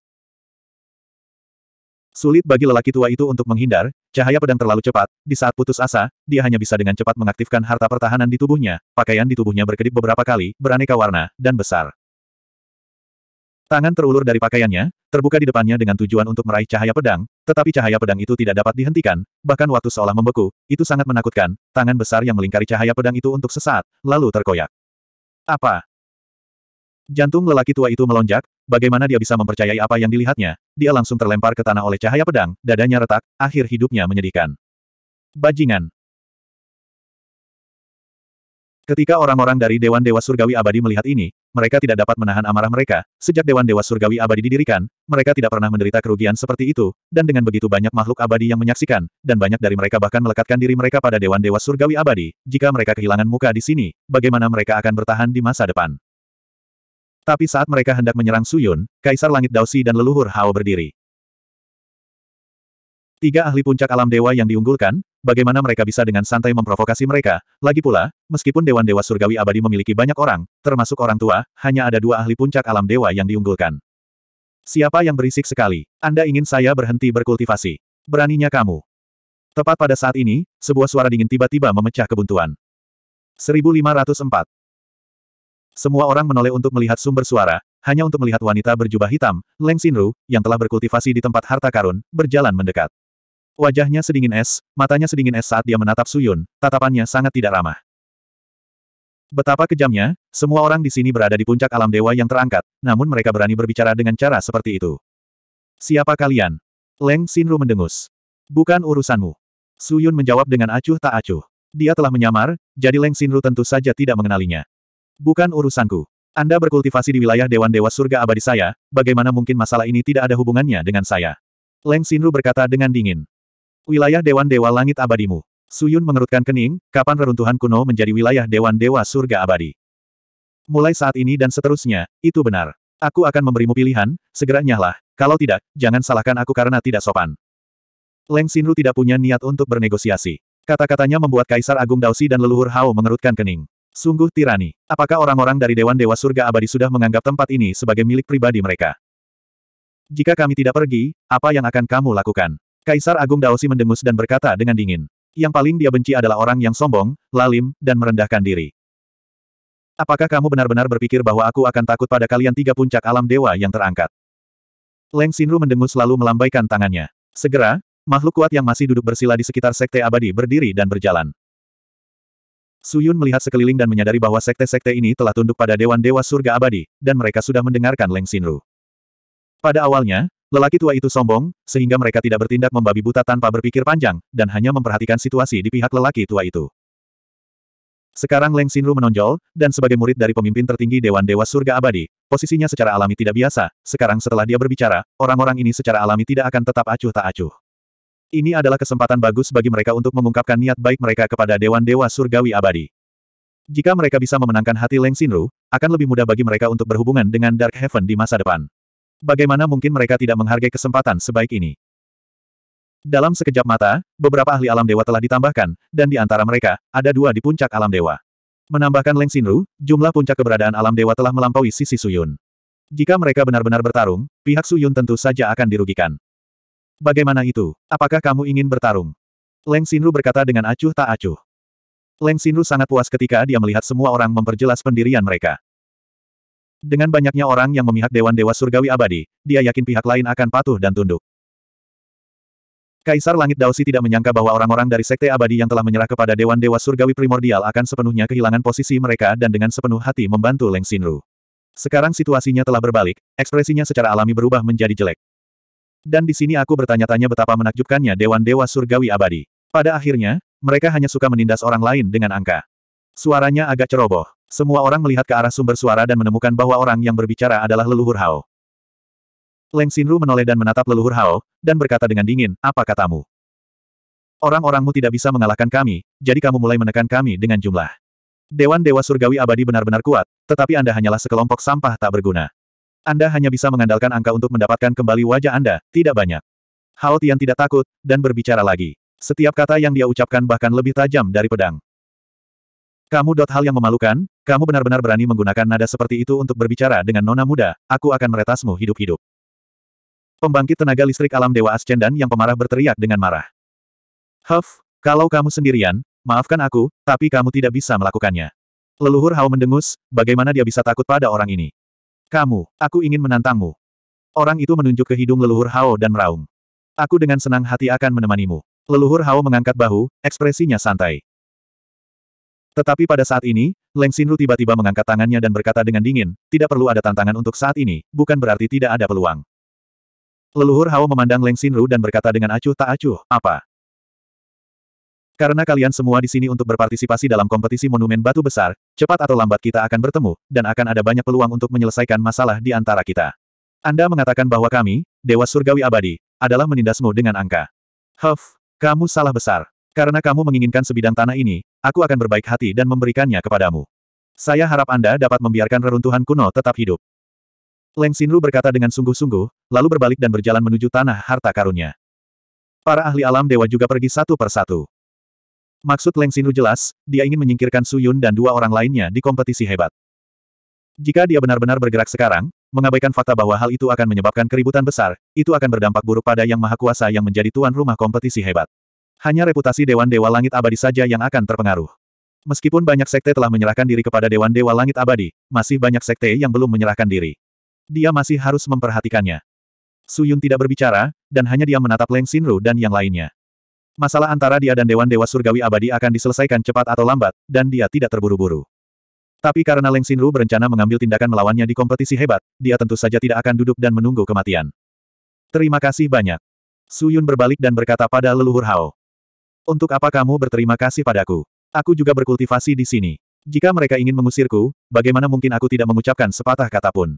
A: Sulit bagi lelaki tua itu untuk menghindar, cahaya pedang terlalu cepat, di saat putus asa, dia hanya bisa dengan cepat mengaktifkan harta pertahanan di tubuhnya, pakaian di tubuhnya berkedip beberapa kali, beraneka warna, dan besar. Tangan terulur dari pakaiannya, terbuka di depannya dengan tujuan untuk meraih cahaya pedang, tetapi cahaya pedang itu tidak dapat dihentikan, bahkan waktu seolah membeku, itu sangat menakutkan, tangan besar yang melingkari cahaya pedang itu untuk sesaat, lalu terkoyak. Apa? Jantung lelaki tua itu melonjak, bagaimana dia bisa mempercayai apa yang dilihatnya, dia langsung terlempar ke tanah oleh cahaya pedang, dadanya retak, akhir hidupnya menyedihkan. Bajingan. Ketika orang-orang dari Dewan Dewa Surgawi Abadi melihat ini, mereka tidak dapat menahan amarah mereka. Sejak Dewan Dewa Surgawi Abadi didirikan, mereka tidak pernah menderita kerugian seperti itu, dan dengan begitu banyak makhluk abadi yang menyaksikan, dan banyak dari mereka bahkan melekatkan diri mereka pada Dewan Dewa Surgawi Abadi. Jika mereka kehilangan muka di sini, bagaimana mereka akan bertahan di masa depan? Tapi saat mereka hendak menyerang Suyun, Kaisar Langit Daosi dan leluhur Hao berdiri. Tiga ahli puncak alam dewa yang diunggulkan, bagaimana mereka bisa dengan santai memprovokasi mereka. Lagi pula, meskipun Dewan Dewa Surgawi Abadi memiliki banyak orang, termasuk orang tua, hanya ada dua ahli puncak alam dewa yang diunggulkan. Siapa yang berisik sekali? Anda ingin saya berhenti berkultivasi? Beraninya kamu. Tepat pada saat ini, sebuah suara dingin tiba-tiba memecah kebuntuan. 1504 Semua orang menoleh untuk melihat sumber suara, hanya untuk melihat wanita berjubah hitam, Leng Xinru, yang telah berkultivasi di tempat harta karun, berjalan mendekat. Wajahnya sedingin es, matanya sedingin es saat dia menatap Suyun, tatapannya sangat tidak ramah. Betapa kejamnya, semua orang di sini berada di puncak alam dewa yang terangkat, namun mereka berani berbicara dengan cara seperti itu. Siapa kalian? Leng Xinru mendengus. Bukan urusanmu. Suyun menjawab dengan acuh tak acuh. Dia telah menyamar, jadi Leng Xinru tentu saja tidak mengenalinya. Bukan urusanku. Anda berkultivasi di wilayah Dewan Dewa Surga Abadi saya, bagaimana mungkin masalah ini tidak ada hubungannya dengan saya? Leng Xinru berkata dengan dingin. Wilayah Dewan Dewa Langit Abadimu. Suyun mengerutkan kening, kapan reruntuhan kuno menjadi wilayah Dewan Dewa Surga Abadi. Mulai saat ini dan seterusnya, itu benar. Aku akan memberimu pilihan, segera nyahlah, kalau tidak, jangan salahkan aku karena tidak sopan. Leng Xinru tidak punya niat untuk bernegosiasi. Kata-katanya membuat Kaisar Agung Daosi dan leluhur Hao mengerutkan kening. Sungguh tirani. Apakah orang-orang dari Dewan Dewa Surga Abadi sudah menganggap tempat ini sebagai milik pribadi mereka? Jika kami tidak pergi, apa yang akan kamu lakukan? Kaisar Agung Daosi mendengus dan berkata dengan dingin. Yang paling dia benci adalah orang yang sombong, lalim, dan merendahkan diri. Apakah kamu benar-benar berpikir bahwa aku akan takut pada kalian tiga puncak alam dewa yang terangkat? Leng Sinru mendengus lalu melambaikan tangannya. Segera, makhluk kuat yang masih duduk bersila di sekitar sekte abadi berdiri dan berjalan. Suyun melihat sekeliling dan menyadari bahwa sekte-sekte ini telah tunduk pada dewan-dewa surga abadi, dan mereka sudah mendengarkan Leng Sinru. Pada awalnya, Lelaki tua itu sombong, sehingga mereka tidak bertindak membabi buta tanpa berpikir panjang, dan hanya memperhatikan situasi di pihak lelaki tua itu. Sekarang Leng Xinru menonjol, dan sebagai murid dari pemimpin tertinggi Dewan Dewa Surga Abadi, posisinya secara alami tidak biasa, sekarang setelah dia berbicara, orang-orang ini secara alami tidak akan tetap acuh tak acuh. Ini adalah kesempatan bagus bagi mereka untuk mengungkapkan niat baik mereka kepada Dewan Dewa Surgawi Abadi. Jika mereka bisa memenangkan hati Leng Xinru, akan lebih mudah bagi mereka untuk berhubungan dengan Dark Heaven di masa depan. Bagaimana mungkin mereka tidak menghargai kesempatan sebaik ini? Dalam sekejap mata, beberapa ahli alam dewa telah ditambahkan, dan di antara mereka, ada dua di puncak alam dewa. Menambahkan Leng Xinru, jumlah puncak keberadaan alam dewa telah melampaui sisi Suyun. Jika mereka benar-benar bertarung, pihak Suyun tentu saja akan dirugikan. Bagaimana itu? Apakah kamu ingin bertarung? Leng Xinru berkata dengan acuh tak acuh. Leng Xinru sangat puas ketika dia melihat semua orang memperjelas pendirian mereka. Dengan banyaknya orang yang memihak Dewan Dewa Surgawi Abadi, dia yakin pihak lain akan patuh dan tunduk. Kaisar Langit Daosi tidak menyangka bahwa orang-orang dari Sekte Abadi yang telah menyerah kepada Dewan Dewa Surgawi Primordial akan sepenuhnya kehilangan posisi mereka dan dengan sepenuh hati membantu Leng Xinru. Sekarang situasinya telah berbalik, ekspresinya secara alami berubah menjadi jelek. Dan di sini aku bertanya-tanya betapa menakjubkannya Dewan Dewa Surgawi Abadi. Pada akhirnya, mereka hanya suka menindas orang lain dengan angka. Suaranya agak ceroboh. Semua orang melihat ke arah sumber suara dan menemukan bahwa orang yang berbicara adalah leluhur Hao. Leng Xinru menoleh dan menatap leluhur Hao, dan berkata dengan dingin, apa katamu? Orang-orangmu tidak bisa mengalahkan kami, jadi kamu mulai menekan kami dengan jumlah. Dewan Dewa Surgawi Abadi benar-benar kuat, tetapi Anda hanyalah sekelompok sampah tak berguna. Anda hanya bisa mengandalkan angka untuk mendapatkan kembali wajah Anda, tidak banyak. Hao Tian tidak takut, dan berbicara lagi. Setiap kata yang dia ucapkan bahkan lebih tajam dari pedang. Kamu dot hal yang memalukan, kamu benar-benar berani menggunakan nada seperti itu untuk berbicara dengan nona muda, aku akan meretasmu hidup-hidup. Pembangkit tenaga listrik alam Dewa Ascendan yang pemarah berteriak dengan marah. Huff, kalau kamu sendirian, maafkan aku, tapi kamu tidak bisa melakukannya. Leluhur Hao mendengus, bagaimana dia bisa takut pada orang ini? Kamu, aku ingin menantangmu. Orang itu menunjuk ke hidung leluhur Hao dan meraung. Aku dengan senang hati akan menemanimu. Leluhur Hao mengangkat bahu, ekspresinya santai. Tetapi pada saat ini, Leng Xinru tiba-tiba mengangkat tangannya dan berkata dengan dingin, tidak perlu ada tantangan untuk saat ini, bukan berarti tidak ada peluang. Leluhur Hao memandang Leng Xinru dan berkata dengan acuh tak acuh, apa? Karena kalian semua di sini untuk berpartisipasi dalam kompetisi monumen batu besar, cepat atau lambat kita akan bertemu, dan akan ada banyak peluang untuk menyelesaikan masalah di antara kita. Anda mengatakan bahwa kami, Dewa Surgawi Abadi, adalah menindasmu dengan angka. Huff, kamu salah besar. Karena kamu menginginkan sebidang tanah ini, Aku akan berbaik hati dan memberikannya kepadamu. Saya harap Anda dapat membiarkan reruntuhan kuno tetap hidup. Leng Xinru berkata dengan sungguh-sungguh, lalu berbalik dan berjalan menuju tanah harta karunnya. Para ahli alam dewa juga pergi satu persatu. Maksud Leng Xinru jelas, dia ingin menyingkirkan Su Yun dan dua orang lainnya di kompetisi hebat. Jika dia benar-benar bergerak sekarang, mengabaikan fakta bahwa hal itu akan menyebabkan keributan besar, itu akan berdampak buruk pada Yang Maha Kuasa yang menjadi tuan rumah kompetisi hebat. Hanya reputasi Dewan Dewa Langit Abadi saja yang akan terpengaruh. Meskipun banyak sekte telah menyerahkan diri kepada Dewan Dewa Langit Abadi, masih banyak sekte yang belum menyerahkan diri. Dia masih harus memperhatikannya. Su Yun tidak berbicara, dan hanya dia menatap Leng Xinru dan yang lainnya. Masalah antara dia dan Dewan Dewa Surgawi Abadi akan diselesaikan cepat atau lambat, dan dia tidak terburu-buru. Tapi karena Leng Xinru berencana mengambil tindakan melawannya di kompetisi hebat, dia tentu saja tidak akan duduk dan menunggu kematian. Terima kasih banyak. Su Yun berbalik dan berkata pada leluhur Hao. Untuk apa kamu berterima kasih padaku? Aku juga berkultivasi di sini. Jika mereka ingin mengusirku, bagaimana mungkin aku tidak mengucapkan sepatah kata pun?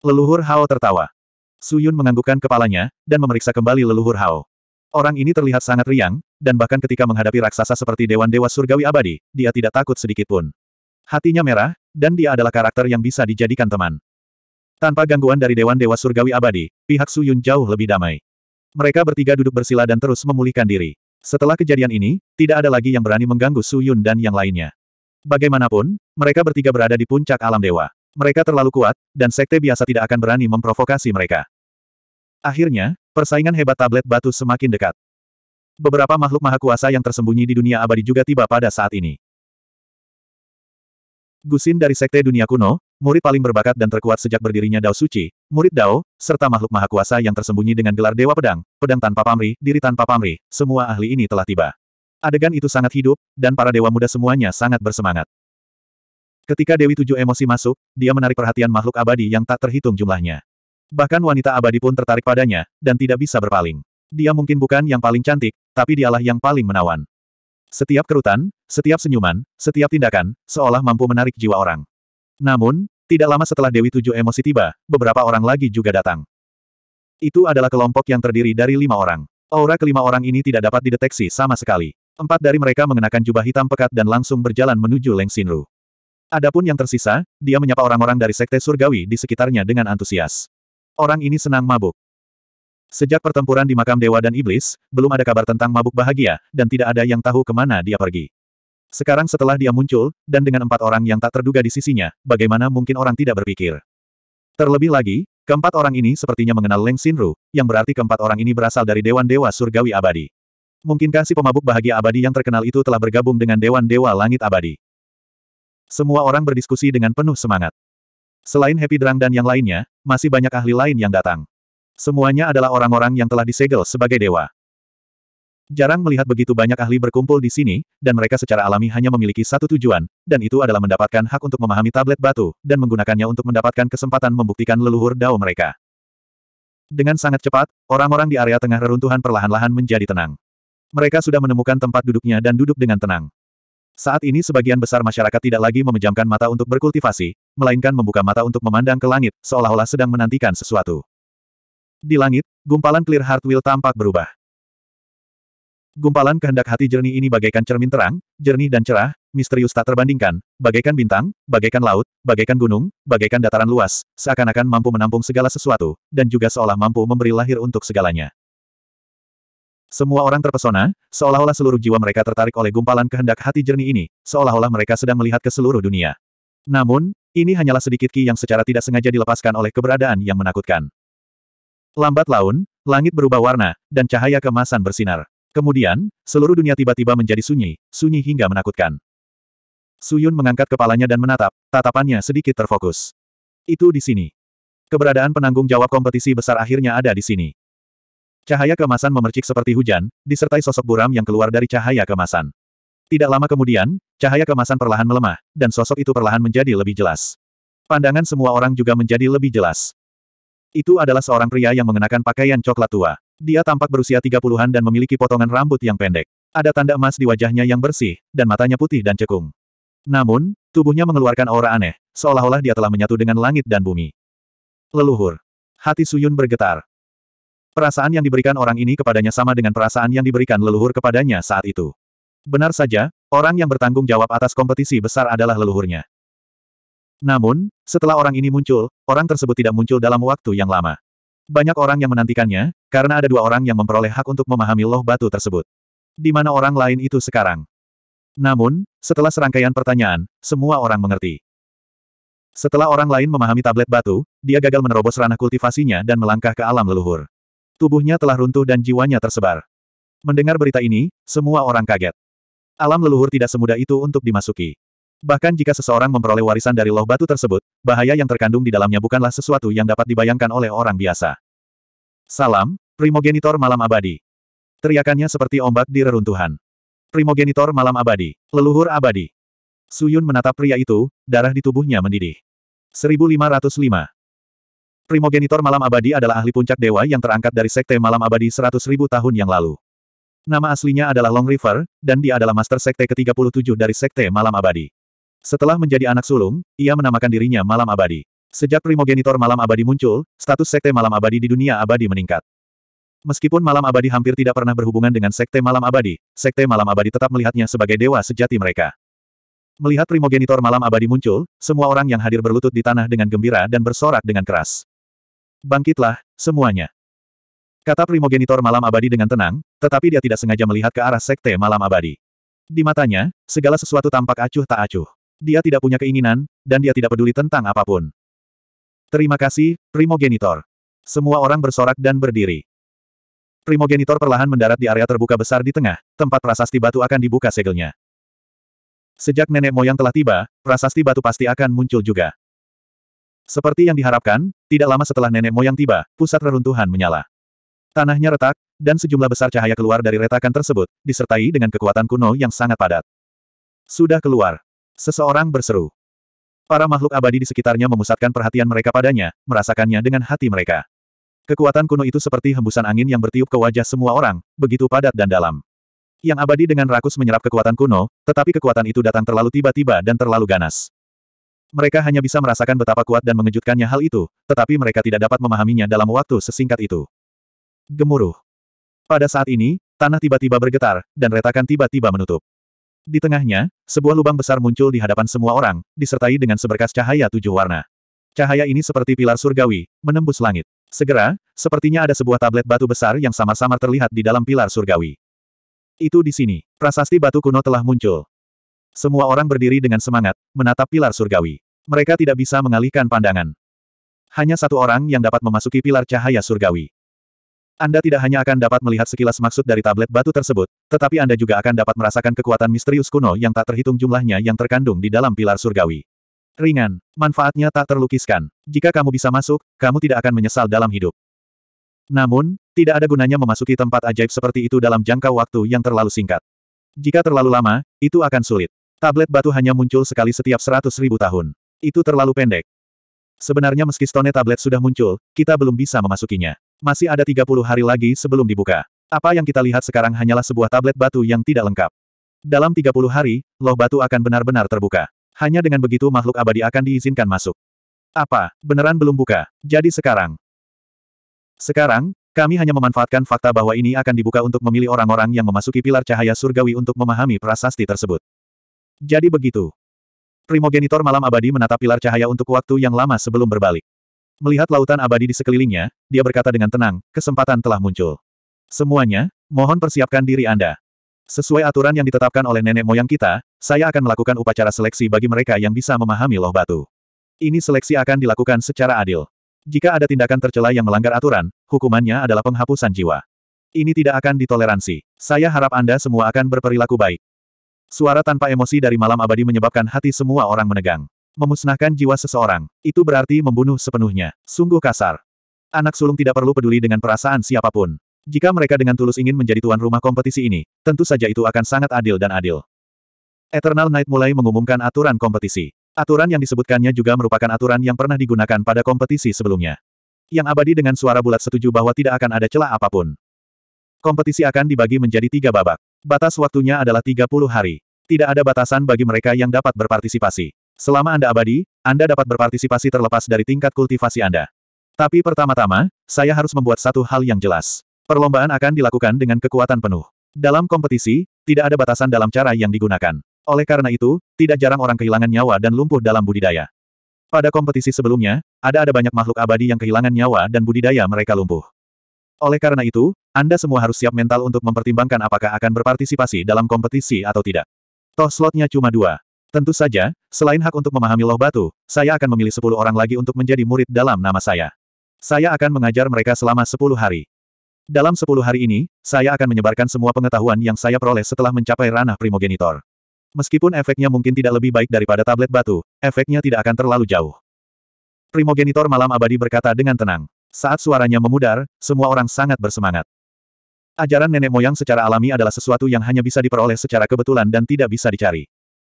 A: Leluhur Hao tertawa. Suyun menganggukkan kepalanya, dan memeriksa kembali leluhur Hao. Orang ini terlihat sangat riang, dan bahkan ketika menghadapi raksasa seperti Dewan-Dewa Surgawi Abadi, dia tidak takut sedikit pun. Hatinya merah, dan dia adalah karakter yang bisa dijadikan teman. Tanpa gangguan dari Dewan-Dewa Surgawi Abadi, pihak Suyun jauh lebih damai. Mereka bertiga duduk bersila dan terus memulihkan diri. Setelah kejadian ini, tidak ada lagi yang berani mengganggu Su Yun dan yang lainnya. Bagaimanapun, mereka bertiga berada di puncak alam dewa. Mereka terlalu kuat, dan sekte biasa tidak akan berani memprovokasi mereka. Akhirnya, persaingan hebat tablet batu semakin dekat. Beberapa makhluk maha kuasa yang tersembunyi di dunia abadi juga tiba pada saat ini. Gusin dari Sekte Dunia Kuno, murid paling berbakat dan terkuat sejak berdirinya Dao Suci, murid Dao, serta makhluk maha kuasa yang tersembunyi dengan gelar Dewa Pedang, pedang tanpa Pamri, diri tanpa Pamri, semua ahli ini telah tiba. Adegan itu sangat hidup, dan para dewa muda semuanya sangat bersemangat. Ketika Dewi Tujuh Emosi masuk, dia menarik perhatian makhluk abadi yang tak terhitung jumlahnya. Bahkan wanita abadi pun tertarik padanya, dan tidak bisa berpaling. Dia mungkin bukan yang paling cantik, tapi dialah yang paling menawan. Setiap kerutan, setiap senyuman, setiap tindakan, seolah mampu menarik jiwa orang. Namun, tidak lama setelah Dewi Tujuh Emosi tiba, beberapa orang lagi juga datang. Itu adalah kelompok yang terdiri dari lima orang. Aura kelima orang ini tidak dapat dideteksi sama sekali. Empat dari mereka mengenakan jubah hitam pekat dan langsung berjalan menuju Leng Xinru. Adapun yang tersisa, dia menyapa orang-orang dari Sekte Surgawi di sekitarnya dengan antusias. Orang ini senang mabuk. Sejak pertempuran di makam dewa dan iblis, belum ada kabar tentang mabuk bahagia, dan tidak ada yang tahu kemana dia pergi. Sekarang setelah dia muncul, dan dengan empat orang yang tak terduga di sisinya, bagaimana mungkin orang tidak berpikir. Terlebih lagi, keempat orang ini sepertinya mengenal Leng Sinru, yang berarti keempat orang ini berasal dari Dewan-Dewa Surgawi Abadi. Mungkinkah si pemabuk bahagia abadi yang terkenal itu telah bergabung dengan Dewan-Dewa Langit Abadi? Semua orang berdiskusi dengan penuh semangat. Selain Happy Drang dan yang lainnya, masih banyak ahli lain yang datang. Semuanya adalah orang-orang yang telah disegel sebagai dewa. Jarang melihat begitu banyak ahli berkumpul di sini, dan mereka secara alami hanya memiliki satu tujuan, dan itu adalah mendapatkan hak untuk memahami tablet batu, dan menggunakannya untuk mendapatkan kesempatan membuktikan leluhur dao mereka. Dengan sangat cepat, orang-orang di area tengah reruntuhan perlahan-lahan menjadi tenang. Mereka sudah menemukan tempat duduknya dan duduk dengan tenang. Saat ini sebagian besar masyarakat tidak lagi memejamkan mata untuk berkultivasi, melainkan membuka mata untuk memandang ke langit, seolah-olah sedang menantikan sesuatu. Di langit, gumpalan clear heart will tampak berubah. Gumpalan kehendak hati jernih ini bagaikan cermin terang, jernih dan cerah, misterius tak terbandingkan, bagaikan bintang, bagaikan laut, bagaikan gunung, bagaikan dataran luas, seakan-akan mampu menampung segala sesuatu, dan juga seolah mampu memberi lahir untuk segalanya. Semua orang terpesona, seolah-olah seluruh jiwa mereka tertarik oleh gumpalan kehendak hati jernih ini, seolah-olah mereka sedang melihat ke seluruh dunia. Namun, ini hanyalah sedikit ki yang secara tidak sengaja dilepaskan oleh keberadaan yang menakutkan. Lambat laun, langit berubah warna, dan cahaya kemasan bersinar. Kemudian, seluruh dunia tiba-tiba menjadi sunyi, sunyi hingga menakutkan. Suyun mengangkat kepalanya dan menatap, tatapannya sedikit terfokus. Itu di sini. Keberadaan penanggung jawab kompetisi besar akhirnya ada di sini. Cahaya kemasan memercik seperti hujan, disertai sosok buram yang keluar dari cahaya kemasan. Tidak lama kemudian, cahaya kemasan perlahan melemah, dan sosok itu perlahan menjadi lebih jelas. Pandangan semua orang juga menjadi lebih jelas. Itu adalah seorang pria yang mengenakan pakaian coklat tua. Dia tampak berusia 30-an dan memiliki potongan rambut yang pendek. Ada tanda emas di wajahnya yang bersih, dan matanya putih dan cekung. Namun, tubuhnya mengeluarkan aura aneh, seolah-olah dia telah menyatu dengan langit dan bumi. Leluhur. Hati Suyun bergetar. Perasaan yang diberikan orang ini kepadanya sama dengan perasaan yang diberikan leluhur kepadanya saat itu. Benar saja, orang yang bertanggung jawab atas kompetisi besar adalah leluhurnya. Namun, setelah orang ini muncul, orang tersebut tidak muncul dalam waktu yang lama. Banyak orang yang menantikannya, karena ada dua orang yang memperoleh hak untuk memahami loh batu tersebut. Di mana orang lain itu sekarang? Namun, setelah serangkaian pertanyaan, semua orang mengerti. Setelah orang lain memahami tablet batu, dia gagal menerobos ranah kultivasinya dan melangkah ke alam leluhur. Tubuhnya telah runtuh dan jiwanya tersebar. Mendengar berita ini, semua orang kaget. Alam leluhur tidak semudah itu untuk dimasuki. Bahkan jika seseorang memperoleh warisan dari loh batu tersebut, bahaya yang terkandung di dalamnya bukanlah sesuatu yang dapat dibayangkan oleh orang biasa. Salam, Primogenitor Malam Abadi. Teriakannya seperti ombak di reruntuhan. Primogenitor Malam Abadi. Leluhur Abadi. Suyun menatap pria itu, darah di tubuhnya mendidih. 1505. Primogenitor Malam Abadi adalah ahli puncak dewa yang terangkat dari Sekte Malam Abadi 100.000 tahun yang lalu. Nama aslinya adalah Long River, dan dia adalah Master Sekte ke-37 dari Sekte Malam Abadi. Setelah menjadi anak sulung, ia menamakan dirinya Malam Abadi. Sejak primogenitor Malam Abadi muncul, status Sekte Malam Abadi di dunia abadi meningkat. Meskipun Malam Abadi hampir tidak pernah berhubungan dengan Sekte Malam Abadi, Sekte Malam Abadi tetap melihatnya sebagai dewa sejati mereka. Melihat primogenitor Malam Abadi muncul, semua orang yang hadir berlutut di tanah dengan gembira dan bersorak dengan keras. Bangkitlah, semuanya. Kata primogenitor Malam Abadi dengan tenang, tetapi dia tidak sengaja melihat ke arah Sekte Malam Abadi. Di matanya, segala sesuatu tampak acuh tak acuh. Dia tidak punya keinginan, dan dia tidak peduli tentang apapun. Terima kasih, Primogenitor. Semua orang bersorak dan berdiri. Primogenitor perlahan mendarat di area terbuka besar di tengah, tempat prasasti batu akan dibuka segelnya. Sejak nenek moyang telah tiba, prasasti batu pasti akan muncul juga. Seperti yang diharapkan, tidak lama setelah nenek moyang tiba, pusat reruntuhan menyala. Tanahnya retak, dan sejumlah besar cahaya keluar dari retakan tersebut, disertai dengan kekuatan kuno yang sangat padat. Sudah keluar. Seseorang berseru. Para makhluk abadi di sekitarnya memusatkan perhatian mereka padanya, merasakannya dengan hati mereka. Kekuatan kuno itu seperti hembusan angin yang bertiup ke wajah semua orang, begitu padat dan dalam. Yang abadi dengan rakus menyerap kekuatan kuno, tetapi kekuatan itu datang terlalu tiba-tiba dan terlalu ganas. Mereka hanya bisa merasakan betapa kuat dan mengejutkannya hal itu, tetapi mereka tidak dapat memahaminya dalam waktu sesingkat itu. Gemuruh. Pada saat ini, tanah tiba-tiba bergetar, dan retakan tiba-tiba menutup. Di tengahnya, sebuah lubang besar muncul di hadapan semua orang, disertai dengan seberkas cahaya tujuh warna. Cahaya ini seperti pilar surgawi, menembus langit. Segera, sepertinya ada sebuah tablet batu besar yang sama-sama terlihat di dalam pilar surgawi. Itu di sini, prasasti batu kuno telah muncul. Semua orang berdiri dengan semangat, menatap pilar surgawi. Mereka tidak bisa mengalihkan pandangan. Hanya satu orang yang dapat memasuki pilar cahaya surgawi. Anda tidak hanya akan dapat melihat sekilas maksud dari tablet batu tersebut, tetapi Anda juga akan dapat merasakan kekuatan misterius kuno yang tak terhitung jumlahnya yang terkandung di dalam pilar surgawi. Ringan, manfaatnya tak terlukiskan. Jika kamu bisa masuk, kamu tidak akan menyesal dalam hidup. Namun, tidak ada gunanya memasuki tempat ajaib seperti itu dalam jangka waktu yang terlalu singkat. Jika terlalu lama, itu akan sulit. Tablet batu hanya muncul sekali setiap seratus ribu tahun. Itu terlalu pendek. Sebenarnya meski stone tablet sudah muncul, kita belum bisa memasukinya. Masih ada 30 hari lagi sebelum dibuka. Apa yang kita lihat sekarang hanyalah sebuah tablet batu yang tidak lengkap. Dalam 30 hari, loh batu akan benar-benar terbuka. Hanya dengan begitu makhluk abadi akan diizinkan masuk. Apa, beneran belum buka? Jadi sekarang. Sekarang, kami hanya memanfaatkan fakta bahwa ini akan dibuka untuk memilih orang-orang yang memasuki pilar cahaya surgawi untuk memahami prasasti tersebut. Jadi begitu. Primogenitor malam abadi menatap pilar cahaya untuk waktu yang lama sebelum berbalik. Melihat lautan abadi di sekelilingnya, dia berkata dengan tenang, kesempatan telah muncul. Semuanya, mohon persiapkan diri Anda. Sesuai aturan yang ditetapkan oleh nenek moyang kita, saya akan melakukan upacara seleksi bagi mereka yang bisa memahami loh batu. Ini seleksi akan dilakukan secara adil. Jika ada tindakan tercela yang melanggar aturan, hukumannya adalah penghapusan jiwa. Ini tidak akan ditoleransi. Saya harap Anda semua akan berperilaku baik. Suara tanpa emosi dari malam abadi menyebabkan hati semua orang menegang memusnahkan jiwa seseorang, itu berarti membunuh sepenuhnya. Sungguh kasar. Anak sulung tidak perlu peduli dengan perasaan siapapun. Jika mereka dengan tulus ingin menjadi tuan rumah kompetisi ini, tentu saja itu akan sangat adil dan adil. Eternal Knight mulai mengumumkan aturan kompetisi. Aturan yang disebutkannya juga merupakan aturan yang pernah digunakan pada kompetisi sebelumnya. Yang abadi dengan suara bulat setuju bahwa tidak akan ada celah apapun. Kompetisi akan dibagi menjadi tiga babak. Batas waktunya adalah 30 hari. Tidak ada batasan bagi mereka yang dapat berpartisipasi. Selama Anda abadi, Anda dapat berpartisipasi terlepas dari tingkat kultivasi Anda. Tapi pertama-tama, saya harus membuat satu hal yang jelas. Perlombaan akan dilakukan dengan kekuatan penuh. Dalam kompetisi, tidak ada batasan dalam cara yang digunakan. Oleh karena itu, tidak jarang orang kehilangan nyawa dan lumpuh dalam budidaya. Pada kompetisi sebelumnya, ada-ada banyak makhluk abadi yang kehilangan nyawa dan budidaya mereka lumpuh. Oleh karena itu, Anda semua harus siap mental untuk mempertimbangkan apakah akan berpartisipasi dalam kompetisi atau tidak. Toh slotnya cuma dua. Tentu saja, selain hak untuk memahami loh batu, saya akan memilih sepuluh orang lagi untuk menjadi murid dalam nama saya. Saya akan mengajar mereka selama sepuluh hari. Dalam sepuluh hari ini, saya akan menyebarkan semua pengetahuan yang saya peroleh setelah mencapai ranah primogenitor. Meskipun efeknya mungkin tidak lebih baik daripada tablet batu, efeknya tidak akan terlalu jauh. Primogenitor malam abadi berkata dengan tenang. Saat suaranya memudar, semua orang sangat bersemangat. Ajaran nenek moyang secara alami adalah sesuatu yang hanya bisa diperoleh secara kebetulan dan tidak bisa dicari.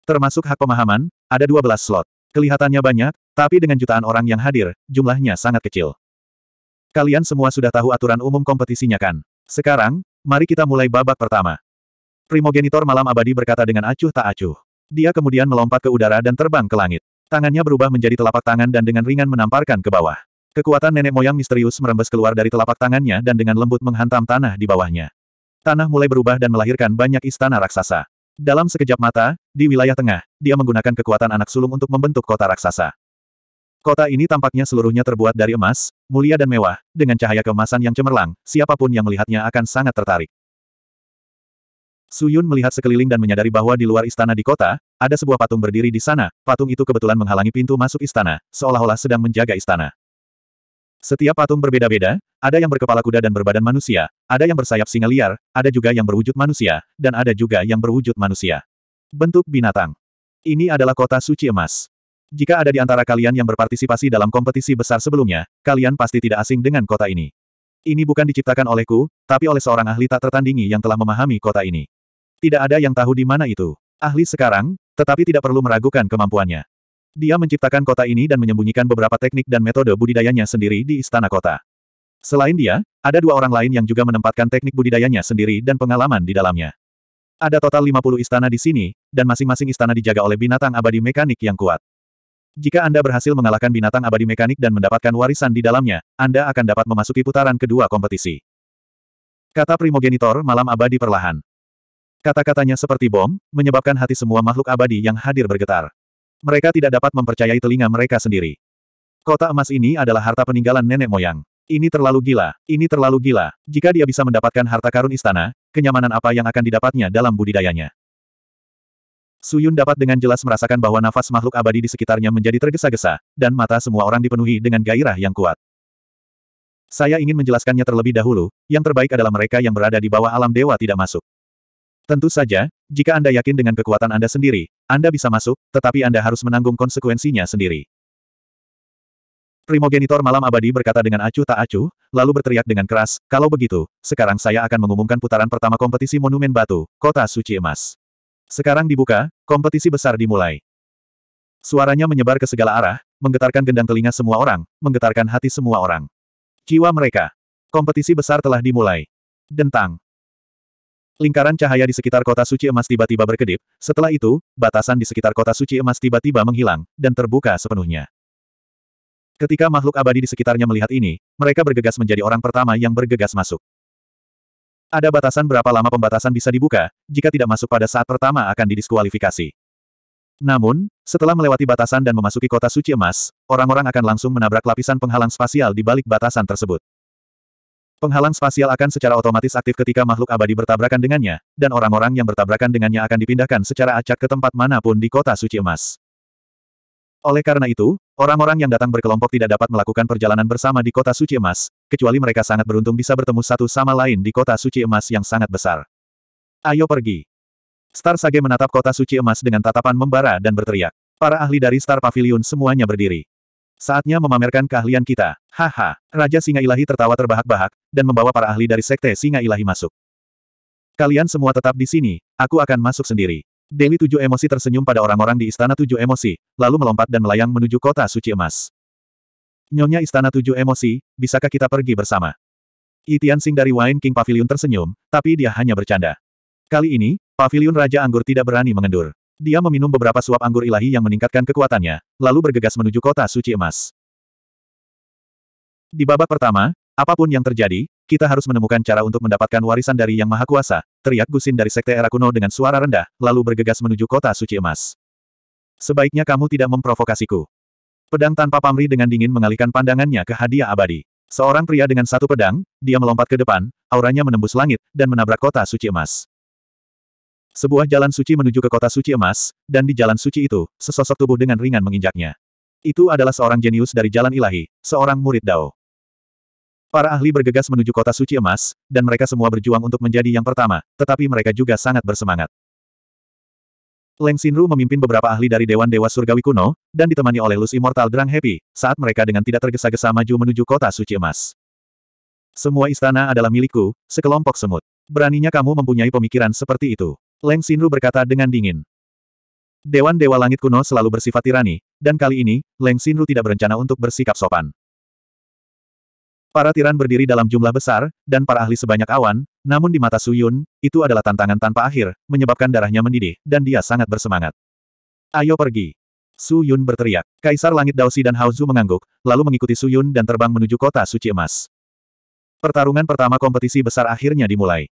A: Termasuk hak pemahaman, ada 12 slot. Kelihatannya banyak, tapi dengan jutaan orang yang hadir, jumlahnya sangat kecil. Kalian semua sudah tahu aturan umum kompetisinya kan? Sekarang, mari kita mulai babak pertama. Primogenitor malam abadi berkata dengan acuh tak acuh. Dia kemudian melompat ke udara dan terbang ke langit. Tangannya berubah menjadi telapak tangan dan dengan ringan menamparkan ke bawah. Kekuatan nenek moyang misterius merembes keluar dari telapak tangannya dan dengan lembut menghantam tanah di bawahnya. Tanah mulai berubah dan melahirkan banyak istana raksasa. Dalam sekejap mata, di wilayah tengah, dia menggunakan kekuatan anak sulung untuk membentuk kota raksasa. Kota ini tampaknya seluruhnya terbuat dari emas, mulia dan mewah, dengan cahaya keemasan yang cemerlang, siapapun yang melihatnya akan sangat tertarik. Suyun melihat sekeliling dan menyadari bahwa di luar istana di kota, ada sebuah patung berdiri di sana, patung itu kebetulan menghalangi pintu masuk istana, seolah-olah sedang menjaga istana. Setiap patung berbeda-beda, ada yang berkepala kuda dan berbadan manusia, ada yang bersayap singa liar, ada juga yang berwujud manusia, dan ada juga yang berwujud manusia. Bentuk binatang. Ini adalah kota suci emas. Jika ada di antara kalian yang berpartisipasi dalam kompetisi besar sebelumnya, kalian pasti tidak asing dengan kota ini. Ini bukan diciptakan olehku, tapi oleh seorang ahli tak tertandingi yang telah memahami kota ini. Tidak ada yang tahu di mana itu. Ahli sekarang, tetapi tidak perlu meragukan kemampuannya. Dia menciptakan kota ini dan menyembunyikan beberapa teknik dan metode budidayanya sendiri di istana kota. Selain dia, ada dua orang lain yang juga menempatkan teknik budidayanya sendiri dan pengalaman di dalamnya. Ada total 50 istana di sini, dan masing-masing istana dijaga oleh binatang abadi mekanik yang kuat. Jika Anda berhasil mengalahkan binatang abadi mekanik dan mendapatkan warisan di dalamnya, Anda akan dapat memasuki putaran kedua kompetisi. Kata primogenitor malam abadi perlahan. Kata-katanya seperti bom, menyebabkan hati semua makhluk abadi yang hadir bergetar. Mereka tidak dapat mempercayai telinga mereka sendiri. Kota emas ini adalah harta peninggalan nenek moyang. Ini terlalu gila, ini terlalu gila. Jika dia bisa mendapatkan harta karun istana, kenyamanan apa yang akan didapatnya dalam budidayanya? Suyun dapat dengan jelas merasakan bahwa nafas makhluk abadi di sekitarnya menjadi tergesa-gesa, dan mata semua orang dipenuhi dengan gairah yang kuat. Saya ingin menjelaskannya terlebih dahulu, yang terbaik adalah mereka yang berada di bawah alam dewa tidak masuk. Tentu saja, jika Anda yakin dengan kekuatan Anda sendiri, Anda bisa masuk, tetapi Anda harus menanggung konsekuensinya sendiri. Primogenitor Malam Abadi berkata dengan acuh tak acuh, lalu berteriak dengan keras, kalau begitu, sekarang saya akan mengumumkan putaran pertama kompetisi Monumen Batu, Kota Suci Emas. Sekarang dibuka, kompetisi besar dimulai. Suaranya menyebar ke segala arah, menggetarkan gendang telinga semua orang, menggetarkan hati semua orang. Jiwa mereka. Kompetisi besar telah dimulai. Dentang. Lingkaran cahaya di sekitar kota suci emas tiba-tiba berkedip, setelah itu, batasan di sekitar kota suci emas tiba-tiba menghilang, dan terbuka sepenuhnya. Ketika makhluk abadi di sekitarnya melihat ini, mereka bergegas menjadi orang pertama yang bergegas masuk. Ada batasan berapa lama pembatasan bisa dibuka, jika tidak masuk pada saat pertama akan didiskualifikasi. Namun, setelah melewati batasan dan memasuki kota suci emas, orang-orang akan langsung menabrak lapisan penghalang spasial di balik batasan tersebut. Penghalang spasial akan secara otomatis aktif ketika makhluk abadi bertabrakan dengannya, dan orang-orang yang bertabrakan dengannya akan dipindahkan secara acak ke tempat manapun di kota suci emas. Oleh karena itu, orang-orang yang datang berkelompok tidak dapat melakukan perjalanan bersama di kota suci emas, kecuali mereka sangat beruntung bisa bertemu satu sama lain di kota suci emas yang sangat besar. Ayo pergi. Star Sage menatap kota suci emas dengan tatapan membara dan berteriak. Para ahli dari Star Pavilion semuanya berdiri. Saatnya memamerkan keahlian kita. Haha, Raja Singa Ilahi tertawa terbahak-bahak, dan membawa para ahli dari Sekte Singa Ilahi masuk. Kalian semua tetap di sini, aku akan masuk sendiri. Dewi Tujuh Emosi tersenyum pada orang-orang di Istana Tujuh Emosi, lalu melompat dan melayang menuju kota suci emas. Nyonya Istana Tujuh Emosi, bisakah kita pergi bersama? Itian Sing dari Wine King Pavilion tersenyum, tapi dia hanya bercanda. Kali ini, Pavilion Raja Anggur tidak berani mengendur. Dia meminum beberapa suap anggur ilahi yang meningkatkan kekuatannya, lalu bergegas menuju kota suci emas. Di babak pertama, apapun yang terjadi, kita harus menemukan cara untuk mendapatkan warisan dari Yang Maha Kuasa, teriak Gusin dari Sekte Era Kuno dengan suara rendah, lalu bergegas menuju kota suci emas. Sebaiknya kamu tidak memprovokasiku. Pedang tanpa pamri dengan dingin mengalihkan pandangannya ke hadiah abadi. Seorang pria dengan satu pedang, dia melompat ke depan, auranya menembus langit, dan menabrak kota suci emas. Sebuah jalan suci menuju ke kota suci emas, dan di jalan suci itu, sesosok tubuh dengan ringan menginjaknya. Itu adalah seorang jenius dari jalan ilahi, seorang murid Dao. Para ahli bergegas menuju kota suci emas, dan mereka semua berjuang untuk menjadi yang pertama, tetapi mereka juga sangat bersemangat. Leng Xinru memimpin beberapa ahli dari Dewan Dewa Surgawi kuno, dan ditemani oleh Lus Immortal Drang Happy, saat mereka dengan tidak tergesa-gesa maju menuju kota suci emas. Semua istana adalah milikku, sekelompok semut. Beraninya kamu mempunyai pemikiran seperti itu. Leng Xinru berkata dengan dingin. Dewan Dewa Langit kuno selalu bersifat tirani, dan kali ini, Leng Xinru tidak berencana untuk bersikap sopan. Para tiran berdiri dalam jumlah besar, dan para ahli sebanyak awan, namun di mata Suyun, itu adalah tantangan tanpa akhir, menyebabkan darahnya mendidih, dan dia sangat bersemangat. Ayo pergi. Suyun berteriak. Kaisar Langit Daosi dan Haozu mengangguk, lalu mengikuti Suyun dan terbang menuju kota suci emas. Pertarungan pertama kompetisi besar akhirnya dimulai.